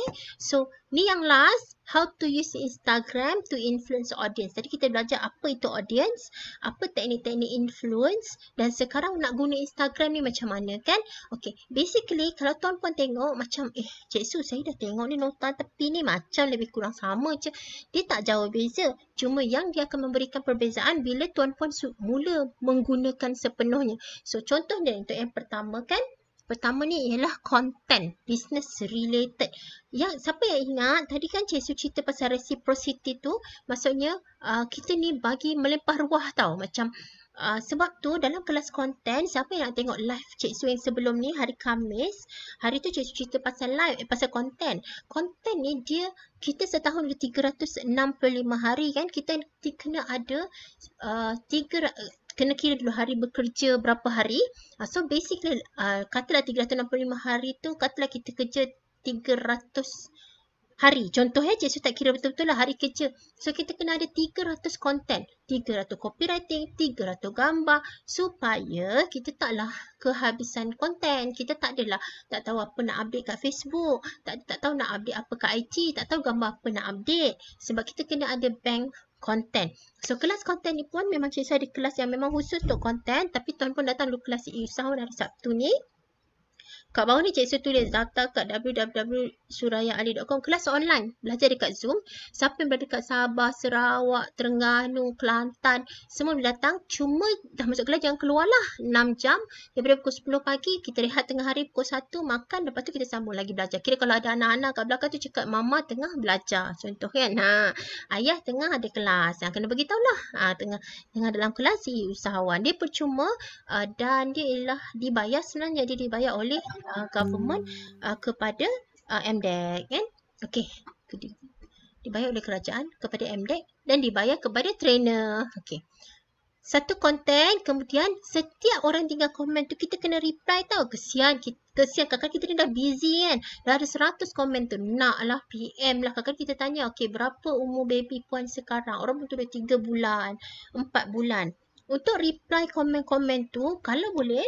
So, ni yang last, how to use Instagram to influence audience. Jadi kita belajar apa itu audience, apa teknik-teknik influence dan sekarang nak guna Instagram ni macam mana kan? Okay, basically kalau tuan pun tengok macam, eh Cik Su saya dah tengok ni nota tepi ni macam lebih kurang sama je. Dia tak jauh beza. Cuma yang dia akan memberikan perbezaan bila tuan pun mula menggunakan sepenuhnya. So, contohnya untuk yang pertama kan, Pertama ni ialah content, business related. Yang siapa yang ingat, tadi kan Cik Su cerita pasal reciprocity tu, maksudnya uh, kita ni bagi melempar ruah tau. Macam uh, sebab tu dalam kelas content, siapa yang nak tengok live Cik Su yang sebelum ni, hari Kamis, hari tu Cik Su cerita pasal live, eh, pasal content. Content ni dia, kita setahun ada 365 hari kan, kita kena ada uh, 3, kena kira dulu hari bekerja berapa hari. Uh, so basically uh, katalah 365 hari tu katalah kita kerja 300 hari. Contoh aja so tak kira betul-betul lah hari kerja. So kita kena ada 300 content, 300 copywriting, 300 gambar supaya kita taklah kehabisan content. Kita tak adalah tak tahu apa nak update kat Facebook, tak tak tahu nak update apa kat IG, tak tahu gambar apa nak update sebab kita kena ada bank content. So kelas content ni pun memang cikgu saya ada kelas yang memang khusus untuk content tapi tuan pun datang dulu kelas EU sahur hari Sabtu ni. Kak bawah ni cikgu tulis daftar kat www.surayaali.com kelas online belajar dekat Zoom siapa yang berada kat Sabah, Sarawak, Terengganu, Kelantan semua boleh datang cuma dah masuk kelas jangan keluarlah 6 jam daripada pukul 10 pagi kita rehat tengah hari pukul 1 makan lepas tu kita sambung lagi belajar kira kalau ada anak-anak kat belakang tu cakap mama tengah belajar contoh kan ha, ayah tengah ada kelas yang ha, kena beritahu lah ha, tengah, tengah dalam kelas si usahawan dia percuma uh, dan dia ialah dibayar sebenarnya dia dibayar oleh uh, government uh, kepada uh, MDEC kan okey dibayar oleh kerajaan kepada MDEC dan dibayar kepada trainer okey satu konten kemudian setiap orang tinggal komen tu kita kena reply tau kesian kesian kakak kita ni dah busy kan dah ada 100 komen tu nak lah PM lah kakak kita tanya okey berapa umur baby puan sekarang orang betul tulis 3 bulan 4 bulan untuk reply komen-komen tu kalau boleh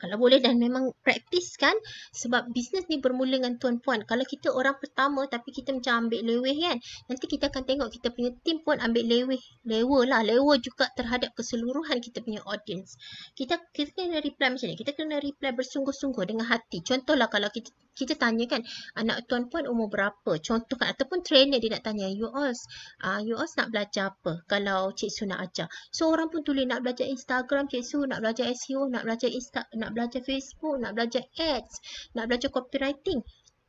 kalau boleh dan memang praktis kan sebab bisnes ni bermula dengan tuan-puan. Kalau kita orang pertama tapi kita macam ambil leweh kan, nanti kita akan tengok kita punya team pun ambil leweh, lewa lah, lewa juga terhadap keseluruhan kita punya audience. Kita, kita kena reply macam ni, kita kena reply bersungguh-sungguh dengan hati. Contohlah kalau kita kita tanya kan anak tuan-puan umur berapa, contohkan ataupun trainer dia nak tanya you all, uh, you all nak belajar apa kalau Cik Su nak ajar. So orang pun tulis nak belajar Instagram Cik Su, nak belajar SEO, nak belajar Insta, nak belajar Facebook, nak belajar ads, nak belajar copywriting.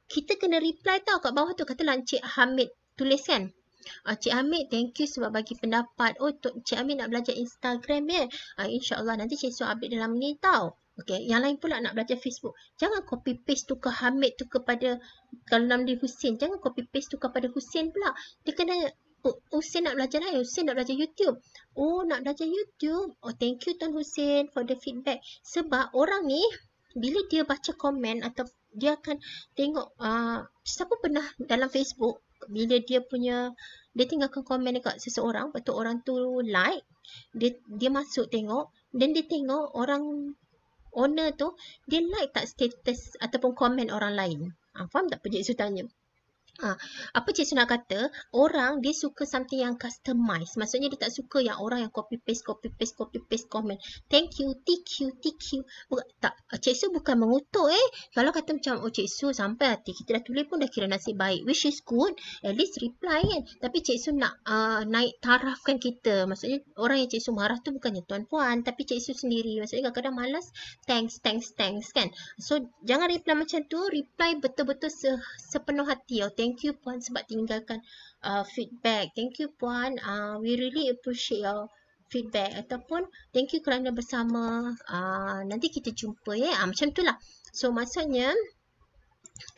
Kita kena reply tau kat bawah tu. Katalah Encik Hamid tulis kan. Uh, ah, Cik Amir, thank you sebab bagi pendapat. Oh, tu, Cik Hamid nak belajar Instagram ya. Eh? InsyaAllah nanti Cik Suha update dalam ni tau. Okay, yang lain pula nak belajar Facebook. Jangan copy paste tu ke Hamid tu kepada kalau nama dia Hussein. Jangan copy paste tu kepada Hussein pula. Dia kena Oh, Husin nak belajar lah. Husin nak belajar YouTube. Oh, nak belajar YouTube. Oh, thank you Tuan Husin for the feedback. Sebab orang ni, bila dia baca komen atau dia akan tengok, uh, siapa pernah dalam Facebook, bila dia punya, dia tinggalkan komen dekat seseorang, lepas tu orang tu like, dia, dia masuk tengok, dan dia tengok orang owner tu, dia like tak status ataupun komen orang lain. Ha, faham tak pejik tanya? Ha, apa cikgu nak kata, orang dia suka something yang customize. Maksudnya dia tak suka yang orang yang copy paste, copy paste, copy paste komen. Thank you, thank you, thank you. Tak, cikgu bukan mengutuk eh. Kalau kata macam, oh cikgu sampai hati, kita dah tulis pun dah kira nasib baik. Which is good, at least reply kan. Tapi cikgu nak uh, naik tarafkan kita. Maksudnya orang yang cikgu marah tu bukannya tuan puan, tapi cikgu sendiri. Maksudnya kadang-kadang malas, thanks, thanks, thanks kan. So, jangan reply macam tu, reply betul-betul se sepenuh hati. Oh thank you puan sebab tinggalkan uh, feedback. Thank you puan. Uh, we really appreciate your feedback ataupun thank you kerana bersama. Uh, nanti kita jumpa ya. Uh, macam itulah. So maksudnya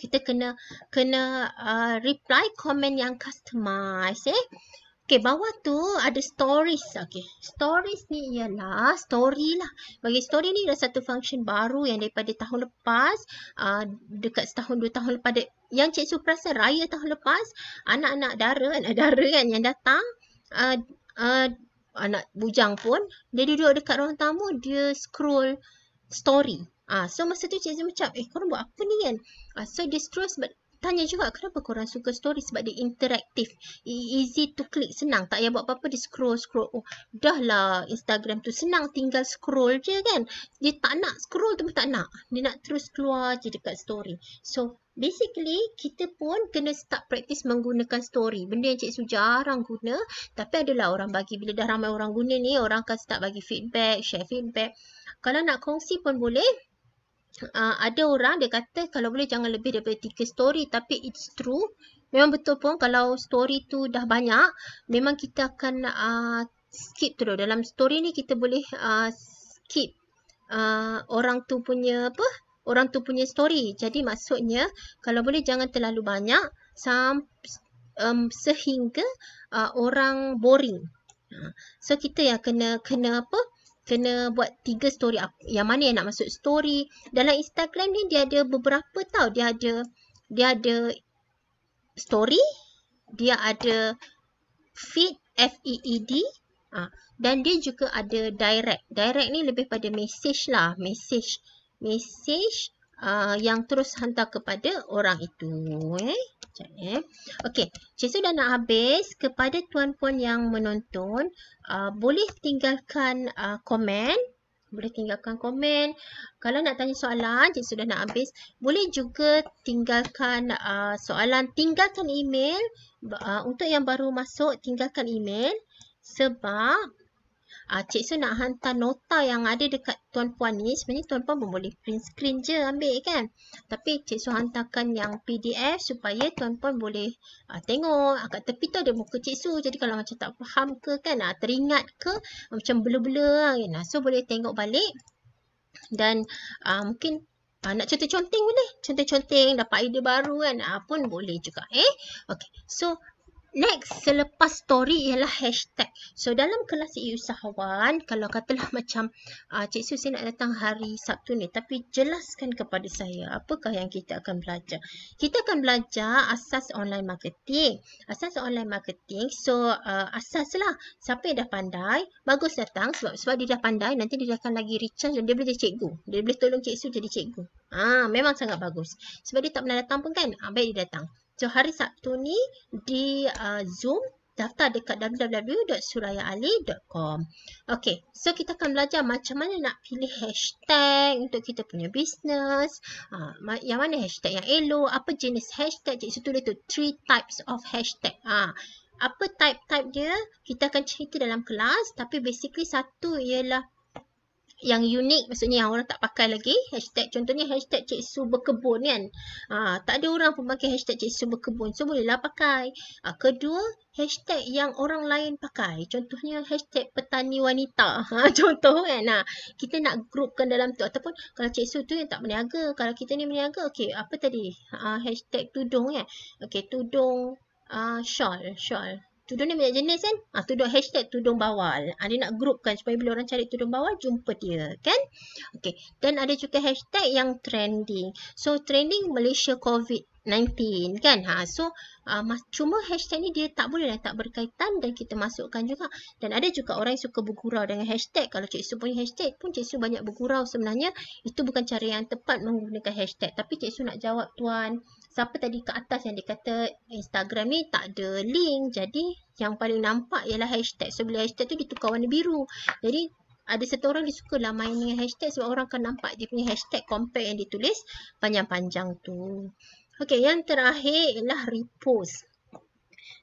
kita kena kena uh, reply komen yang customize eh. Ya. Okey bawah tu ada stories. okey stories ni ialah story lah. Bagi story ni ada satu function baru yang daripada tahun lepas, uh, dekat setahun dua tahun lepas, yang Cik Suprasa raya tahun lepas, anak-anak dara, anak dara kan yang datang, uh, uh, anak bujang pun, dia duduk dekat ruang tamu, dia scroll story. Ah, uh, so masa tu Cik Zim macam, eh korang buat apa ni kan? Uh, so dia terus tanya juga kenapa korang suka story sebab dia interaktif. E-, easy to click, senang. Tak payah buat apa-apa, dia scroll, scroll. Oh, dah lah Instagram tu senang tinggal scroll je kan. Dia tak nak scroll tu pun tak nak. Dia nak terus keluar je dekat story. So, basically kita pun kena start practice menggunakan story. Benda yang Cik Su jarang guna. Tapi adalah orang bagi, bila dah ramai orang guna ni, orang akan start bagi feedback, share feedback. Kalau nak kongsi pun boleh uh, ada orang dia kata kalau boleh jangan lebih daripada tiga story tapi it's true memang betul pun kalau story tu dah banyak memang kita akan uh, skip tu. dalam story ni kita boleh uh, skip uh, orang tu punya apa orang tu punya story jadi maksudnya kalau boleh jangan terlalu banyak sam um, sehingga uh, orang boring so kita yang kena kena apa kena buat tiga story yang mana yang nak masuk story dalam Instagram ni dia ada beberapa tau dia ada dia ada story dia ada feed F E E D ha. dan dia juga ada direct direct ni lebih pada message lah message message uh, yang terus hantar kepada orang itu eh Sekejap ya. Okey, cik sudah nak habis. Kepada tuan-puan yang menonton, uh, boleh tinggalkan uh, komen. Boleh tinggalkan komen. Kalau nak tanya soalan, cik sudah nak habis. Boleh juga tinggalkan uh, soalan. Tinggalkan email. Uh, untuk yang baru masuk, tinggalkan email. Sebab Ah, cik Su nak hantar nota yang ada dekat tuan puan ni. Sebenarnya tuan puan pun boleh print screen je ambil kan. Tapi cik Su hantarkan yang PDF supaya tuan puan boleh ah, tengok. Ah, kat tepi tu ada muka cik Su. Jadi kalau macam tak faham ke kan, ah, teringat ke, macam blur-blur. Ah, kan? Ah, so boleh tengok balik. Dan ah, mungkin Ha, nak contoh-conteng boleh. Contoh-conteng, dapat idea baru kan. Ha, pun boleh juga. Eh? Okay. So, Next, selepas story ialah hashtag. So, dalam kelas EU Sahawan, kalau katalah macam uh, Cik Su, saya nak datang hari Sabtu ni, tapi jelaskan kepada saya apakah yang kita akan belajar. Kita akan belajar asas online marketing. Asas online marketing, so uh, ah, asas lah. Siapa yang dah pandai, bagus datang sebab, sebab dia dah pandai, nanti dia akan lagi recharge dan dia boleh jadi cikgu. Dia boleh tolong Cik Su jadi cikgu. Ah, memang sangat bagus. Sebab dia tak pernah datang pun kan, ah, baik dia datang. So hari Sabtu ni di uh, Zoom daftar dekat www.surayaali.com. Okay, so kita akan belajar macam mana nak pilih hashtag untuk kita punya bisnes. Uh, ah, yang mana hashtag yang elok, apa jenis hashtag. Jadi Sutu dia tu, three types of hashtag. Ah, uh, apa type-type dia, kita akan cerita dalam kelas. Tapi basically satu ialah yang unik maksudnya yang orang tak pakai lagi hashtag contohnya hashtag cik su berkebun kan ha, tak ada orang pun pakai hashtag cik su berkebun so bolehlah pakai ha, kedua hashtag yang orang lain pakai contohnya hashtag petani wanita ha, contoh kan ha, kita nak grupkan dalam tu ataupun kalau cik su tu yang tak berniaga kalau kita ni berniaga okey apa tadi ha, hashtag tudung kan okey tudung Uh, shawl, shawl. Tudung ni banyak jenis kan? Ha, tudung hashtag tudung bawal. Ha, dia nak groupkan supaya bila orang cari tudung bawal, jumpa dia kan? Okay. Dan ada juga hashtag yang trending. So, trending Malaysia COVID-19 kan? Ha, so, uh, cuma hashtag ni dia tak boleh dan lah, tak berkaitan dan kita masukkan juga. Dan ada juga orang yang suka bergurau dengan hashtag. Kalau Cik Su punya hashtag pun Cik Su banyak bergurau sebenarnya. Itu bukan cara yang tepat menggunakan hashtag. Tapi Cik Su nak jawab tuan siapa tadi ke atas yang dia kata Instagram ni tak ada link jadi yang paling nampak ialah hashtag so bila hashtag tu ditukar warna biru jadi ada satu orang dia suka lah main dengan hashtag sebab orang akan nampak dia punya hashtag compare yang ditulis panjang-panjang tu. Okay, yang terakhir ialah repost.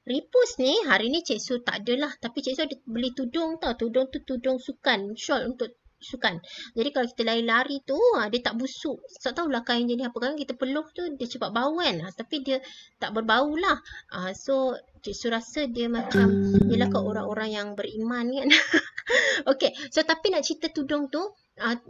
Repost ni hari ni Cik Su tak adalah tapi Cik Su ada beli tudung tau. Tudung tu tudung sukan. Shawl untuk busukan. Jadi kalau kita lari-lari tu ah, dia tak busuk. Tak tahulah kain jadi apa kan kita peluh tu dia cepat bau kan. Ah, tapi dia tak berbau lah. Ah, so Cik Su rasa dia macam ialah ke orang-orang yang beriman kan. okay. So tapi nak cerita tudung tu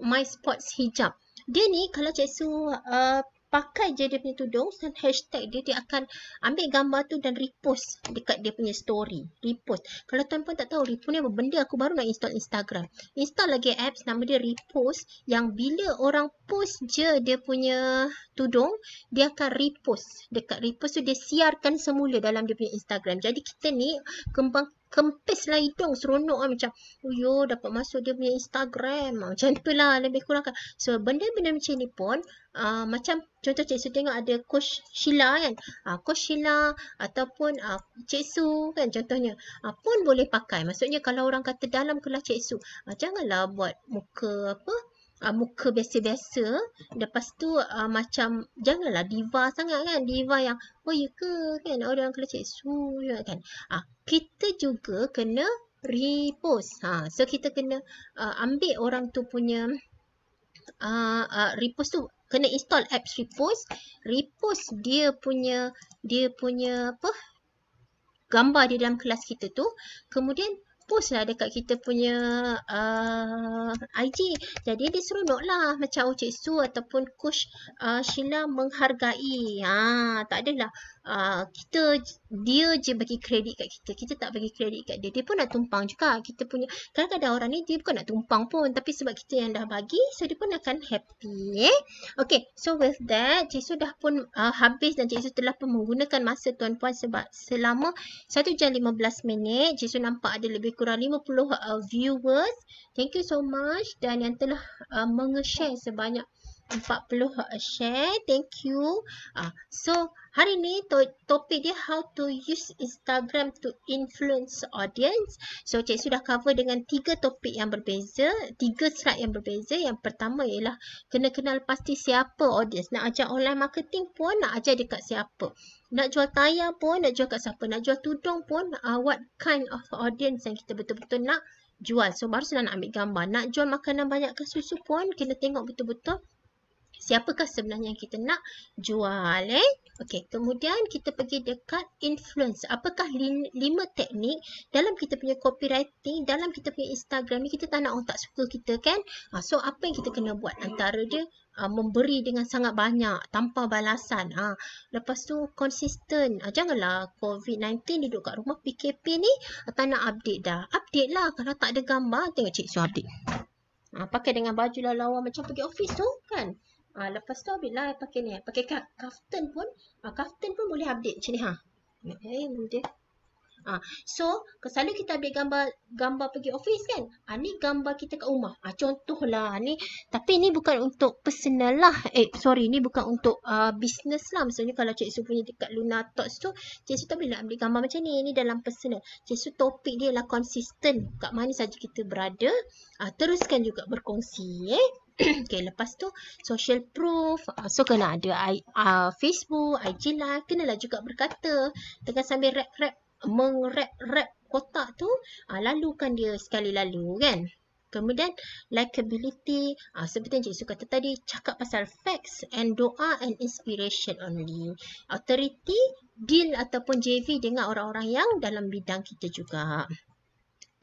My Sports Hijab. Dia ni kalau Cik Su uh, pakai je dia punya tudung dan hashtag dia, dia akan ambil gambar tu dan repost dekat dia punya story. Repost. Kalau tuan pun tak tahu repost ni apa benda, aku baru nak install Instagram. Install lagi apps nama dia repost yang bila orang post je dia punya tudung, dia akan repost. Dekat repost tu dia siarkan semula dalam dia punya Instagram. Jadi kita ni kembang kempis lah hidung seronok lah macam uyo dapat masuk dia punya Instagram ah, macam tu lah lebih kurang kan so benda-benda macam ni pun uh, macam contoh cik Su tengok ada coach Sheila kan uh, coach Sheila ataupun uh, cik Su kan contohnya uh, pun boleh pakai maksudnya kalau orang kata dalam kelas cik Su uh, janganlah buat muka apa uh, muka biasa-biasa lepas tu uh, macam janganlah diva sangat kan diva yang oh ya ke kan oh, orang kena cek su kan uh, kita juga kena repost ha so kita kena uh, ambil orang tu punya uh, uh, repost tu kena install apps repost repost dia punya dia punya apa gambar di dalam kelas kita tu kemudian post lah dekat kita punya uh, IG. Jadi dia seronok lah macam Ocik Su ataupun Coach uh, Sheila menghargai. Ha, tak adalah uh, kita dia je bagi kredit kat kita kita tak bagi kredit kat dia dia pun nak tumpang juga kita punya kadang-kadang orang ni dia bukan nak tumpang pun tapi sebab kita yang dah bagi so dia pun akan happy eh okey so with that cik su dah pun uh, habis dan cik su telah pun menggunakan masa tuan-puan sebab selama 1 jam 15 minit cik su nampak ada lebih kurang 50 uh, ah, viewers thank you so much dan yang telah uh, menge-share sebanyak 40 share. Thank you. uh, so Hari ni to topik dia how to use Instagram to influence audience. So cik sudah cover dengan tiga topik yang berbeza, tiga slide yang berbeza. Yang pertama ialah kena kenal pasti siapa audience. Nak ajar online marketing pun nak ajar dekat siapa. Nak jual tayar pun, nak jual kat siapa. Nak jual tudung pun, uh, what kind of audience yang kita betul-betul nak jual. So baru sudah nak ambil gambar. Nak jual makanan banyak ke susu pun kena tengok betul-betul siapakah sebenarnya yang kita nak jual eh okey kemudian kita pergi dekat influence apakah lima teknik dalam kita punya copywriting dalam kita punya Instagram ni kita tak nak orang tak suka kita kan ha, so apa yang kita kena buat antara dia ha, memberi dengan sangat banyak tanpa balasan ha. lepas tu konsisten ha, janganlah covid-19 duduk kat rumah PKP ni tak nak update dah update lah kalau tak ada gambar tengok cik suruh update Ha, pakai dengan baju lawa macam pergi office tu kan. Uh, lepas tu bila lah pakai ni, pakai kaftan pun, uh, kaftan pun boleh update macam ni ha. Okay, mudah. Eh, ah, so, selalu kita ambil gambar gambar pergi office kan? Ah, ni gambar kita kat rumah. Ah, lah ni. Tapi ni bukan untuk personal lah. Eh, sorry. Ni bukan untuk uh, business lah. Maksudnya kalau Cik Su punya dekat Luna Talks tu, Cik Su tak boleh ambil gambar macam ni. Ni dalam personal. Cik Su topik dia lah konsisten. Kat mana saja kita berada. Ah, teruskan juga berkongsi. Eh? okay, lepas tu social proof. Uh, so kena ada I, uh, Facebook, IG live, kenalah juga berkata tengah sambil rap-rap meng-rap-rap kotak tu uh, lalukan dia sekali lalu kan. Kemudian likability uh, seperti yang Cik Su kata tadi cakap pasal facts and doa and inspiration only. Authority deal ataupun JV dengan orang-orang yang dalam bidang kita juga.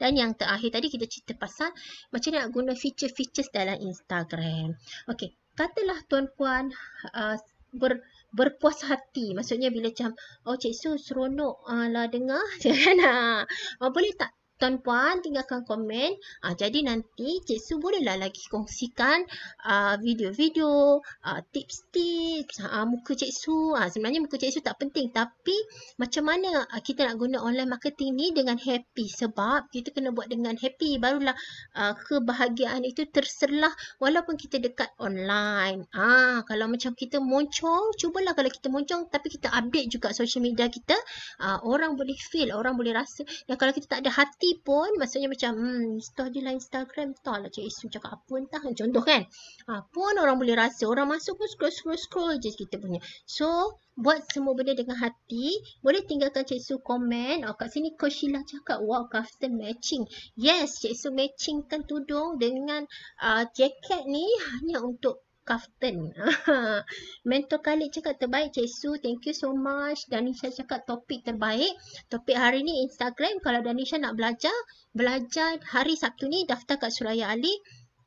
Dan yang terakhir tadi kita cerita pasal macam nak guna feature-features dalam Instagram. Okey, katalah tuan-puan uh, ber, berpuas hati. Maksudnya bila macam, oh Cik Su seronok uh, lah dengar. Jangan, uh, ah, boleh tak tuan-puan tinggalkan komen. Uh, jadi nanti Cik Su bolehlah lagi kongsikan ah, video-video, uh, tips-tips, muka Cik Su. Uh, sebenarnya muka Cik Su tak penting tapi macam mana uh, kita nak guna online marketing ni dengan happy sebab kita kena buat dengan happy barulah uh, kebahagiaan itu terserlah walaupun kita dekat online. Ah Kalau macam kita moncong, cubalah kalau kita moncong tapi kita update juga social media kita uh, orang boleh feel, orang boleh rasa dan kalau kita tak ada hati nanti pun maksudnya macam hmm stalk je lah Instagram tak lah cik isu cakap apa entah contoh kan ha, pun orang boleh rasa orang masuk pun scroll scroll scroll je kita punya so buat semua benda dengan hati boleh tinggalkan cik su komen oh, kat sini coach Sheila cakap wow custom matching yes cik su matchingkan tudung dengan uh, jaket ni hanya untuk kaftan. Mentor Khalid cakap terbaik Cik Su. Thank you so much. Danisha cakap topik terbaik. Topik hari ni Instagram. Kalau Danisha nak belajar, belajar hari Sabtu ni daftar kat Suraya Ali.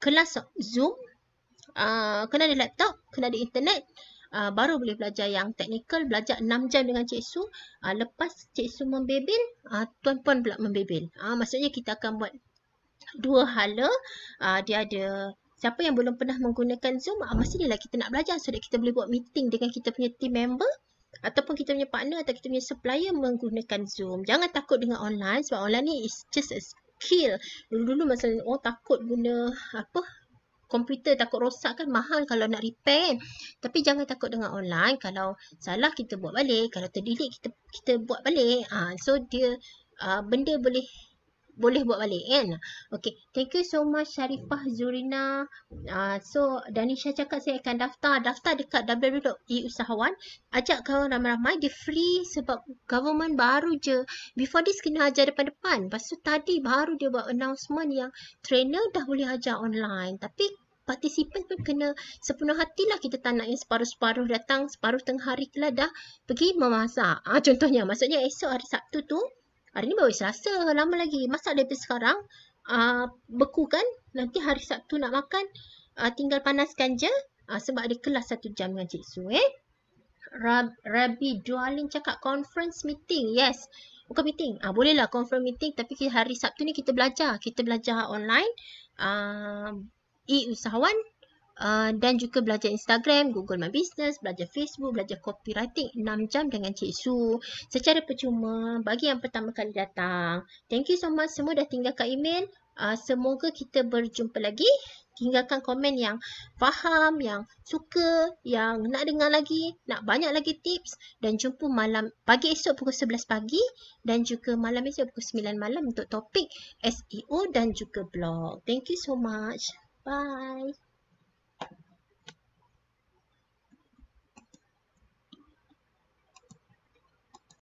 Kelas Zoom. Uh, kena ada laptop, kena ada internet. Uh, baru boleh belajar yang teknikal, belajar 6 jam dengan Cik Su. Uh, lepas Cik Su membebel, uh, Tuan Puan pula membebel. Uh, maksudnya kita akan buat dua hala. Uh, dia ada Siapa yang belum pernah menggunakan Zoom, Ah masih lah kita nak belajar so kita boleh buat meeting dengan kita punya team member ataupun kita punya partner atau kita punya supplier menggunakan Zoom. Jangan takut dengan online sebab online ni is just a skill. Dulu-dulu masa orang oh, takut guna apa komputer takut rosak kan mahal kalau nak repair. Tapi jangan takut dengan online. Kalau salah kita buat balik, kalau terdelete kita kita buat balik. Ah so dia uh, benda boleh boleh buat balik kan. Okay. Thank you so much Sharifah Zurina. Uh, so Danisha cakap saya akan daftar. Daftar dekat www.eusahawan. Ajak kawan ramai-ramai. Dia free sebab government baru je. Before this kena ajar depan-depan. Lepas tu tadi baru dia buat announcement yang trainer dah boleh ajar online. Tapi Partisipan pun kena sepenuh hatilah kita tak nak yang separuh-separuh datang, separuh tengah hari lah dah pergi memasak. Ha, contohnya, maksudnya esok hari Sabtu tu, Hari ni baru selasa, lama lagi. Masak daripada sekarang, uh, beku kan? Nanti hari Sabtu nak makan, uh, tinggal panaskan je. Uh, sebab ada kelas satu jam dengan Cik Su, eh? Rab, Rabi jualin cakap conference meeting. Yes. Bukan meeting. Ah, uh, bolehlah conference meeting. Tapi hari Sabtu ni kita belajar. Kita belajar online. Uh, e-usahawan Uh, dan juga belajar Instagram, Google My Business, belajar Facebook, belajar copywriting 6 jam dengan Cik Su secara percuma bagi yang pertama kali datang. Thank you so much semua dah tinggalkan email. Uh, semoga kita berjumpa lagi. Tinggalkan komen yang faham, yang suka, yang nak dengar lagi, nak banyak lagi tips. Dan jumpa malam pagi esok pukul 11 pagi dan juga malam esok pukul 9 malam untuk topik SEO dan juga blog. Thank you so much. Bye.